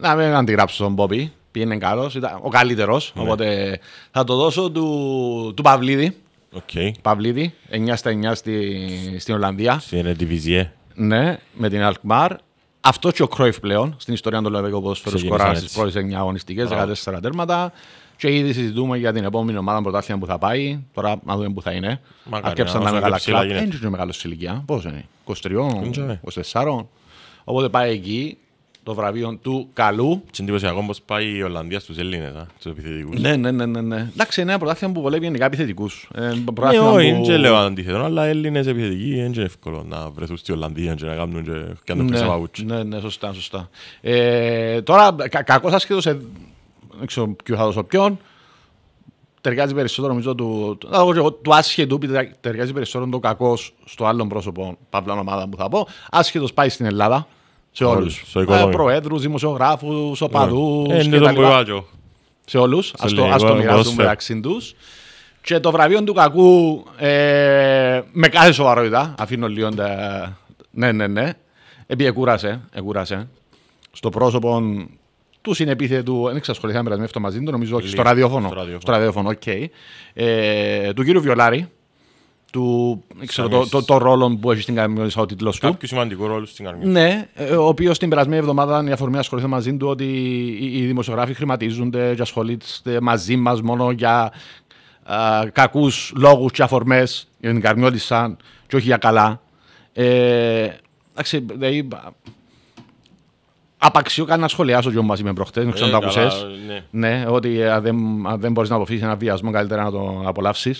να μην αντιγράψω τον Μπόμπι. Πήγαινε καλός, ήταν ο καλύτερος. Ναι. Οπότε θα το δώσω του, του Παυλίδη. Okay. Παυλίδη, 9 στα 9 στη, στην Ολλανδία. Στην Divisie. Ναι, με την Αλκμαρ. Αυτό και ο Κρόιφ πλέον στην ιστορία του Λαβέγκο ποδοσφαίρου σκορά στι πρώτε 9 αγωνιστικέ, 14 τέρματα. Και ήδη συζητούμε για την επόμενη ομάδα πρωτάθλημα που θα πάει. Τώρα να δούμε που θα είναι. Αρκέψαν τα μεγάλα κλαμπ. Δεν είναι μεγάλος ηλικία. Πώς είναι, 23, 24. Οπότε πάει εκεί το βραβείο του καλού. Τι εντυπωσιακό πώς πάει η Ολλανδία στους Έλληνες, του επιθετικούς. Ναι, ναι, ναι, ναι, ναι, Εντάξει, είναι ένα πρωτάθλημα που βολεύει γενικά επιθετικούς. Εγώ ναι, ε, όχι, που... δεν λέω αντίθετο, αλλά Έλληνες επιθετικοί δεν είναι εύκολο να βρεθούν στην Ολλανδία και να κάνουν και κάνουν ναι, πίσω Ναι, ναι, σωστά, σωστά. Ε, τώρα, κακό ασχέτω, ε, δεν ξέρω ποιο θα δώσω ποιον. Ταιριάζει περισσότερο νομίζω του, του, άσχετου, ταιριάζει περισσότερο το κακό στο άλλο πρόσωπο, παύλα ομάδα που θα πω. Άσχετος πάει στην Ελλάδα. Σε όλους. Σε Προέδρους, δημοσιογράφους, οπαδούς. Ε, ε τον Σε όλους. Ας το μοιράσουμε μεταξύ τους. Και το βραβείο του κακού ε, με κάθε σοβαρότητα. Αφήνω λίγο τα. Ναι, ναι, ναι. Επειδή εκούρασε, Στο πρόσωπο του συνεπίθετου, δεν ασχοληθήκαμε με αυτό μαζί του, νομίζω όχι, στο ραδιόφωνο. Στο ραδιόφωνο, οκ. Okay. Ε, του κύριου Βιολάρη, του, ξέρω, το, το, το, ρόλο που έχει στην καρμιότητα ο τίτλος του. Κάποιο σημαντικό ρόλο στην καρμιότητα. Ναι, ε, ο οποίος την περασμένη εβδομάδα η αφορμή ασχολήθηκε μαζί του ότι οι, οι δημοσιογράφοι χρηματίζονται και ασχολείται μαζί μας μόνο για κακούς λόγους και αφορμές για την καρμιότητα και όχι για καλά. Ε, εντάξει, δηλαδή, κάνει να σχολιάσω ο μαζί με προχτές, δεν ξέρω ε, το ναι. ναι. ότι ε, αν δεν, δεν μπορείς να αποφύγεις ένα βιασμό, καλύτερα να το απολαύσεις.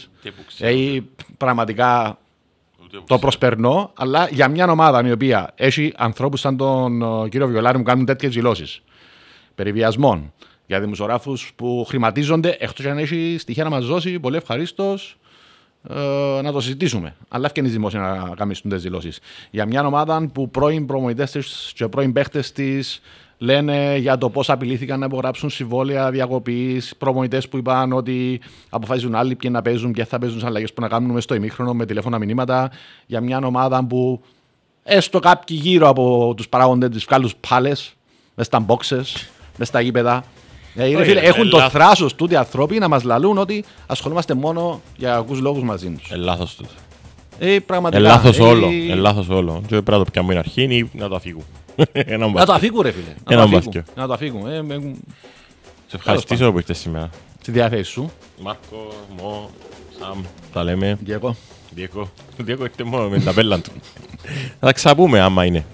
Ε, ναι. πραγματικά το προσπερνώ, αλλά για μια ομάδα η οποία έχει ανθρώπους σαν τον ε, κύριο Βιολάρη που κάνουν τέτοιες δηλώσεις περί βιασμών, για δημοσιογράφους που χρηματίζονται, εκτός αν έχει στοιχεία να μας δώσει, πολύ ευχαρίστως. Ε, να το συζητήσουμε. Αλλά ευκαινεί δημόσια να κάνουν τις δηλώσεις. Για μια ομάδα που πρώην προμονητέ της και πρώην παίχτες της λένε για το πώς απειλήθηκαν να υπογράψουν συμβόλαια διακοπής, προμονητέ που είπαν ότι αποφασίζουν άλλοι ποιοι να παίζουν, και θα παίζουν αλλαγές που να κάνουν στο ημίχρονο με τηλέφωνα μηνύματα. Για μια ομάδα που έστω κάποιοι γύρω από τους παράγοντες της βγάλουν πάλες, μες στα μπόξε, μες στα γήπεδα. Ε, έχουν το θράσο του οι άνθρωποι να μας λαλούν ότι ασχολούμαστε μόνο για κακού λόγους μαζί τους. Ελάθο του. Ε, ε, ε, ε, όλο. Ε, λάθος όλο. Και πρέπει να το πιάμε ή να το αφήγουν. να το αφήγουν, ρε φίλε. Ένα μπάσκετ. Να το αφήγουν. Σε ευχαριστήσω που είστε σήμερα. Στη διάθεση σου. Μάρκο, Μω, Σαμ, τα λέμε. Διέκο. Διέκο. Διέκο μόνο με τα πέλα του. Θα τα ξαπούμε άμα είναι.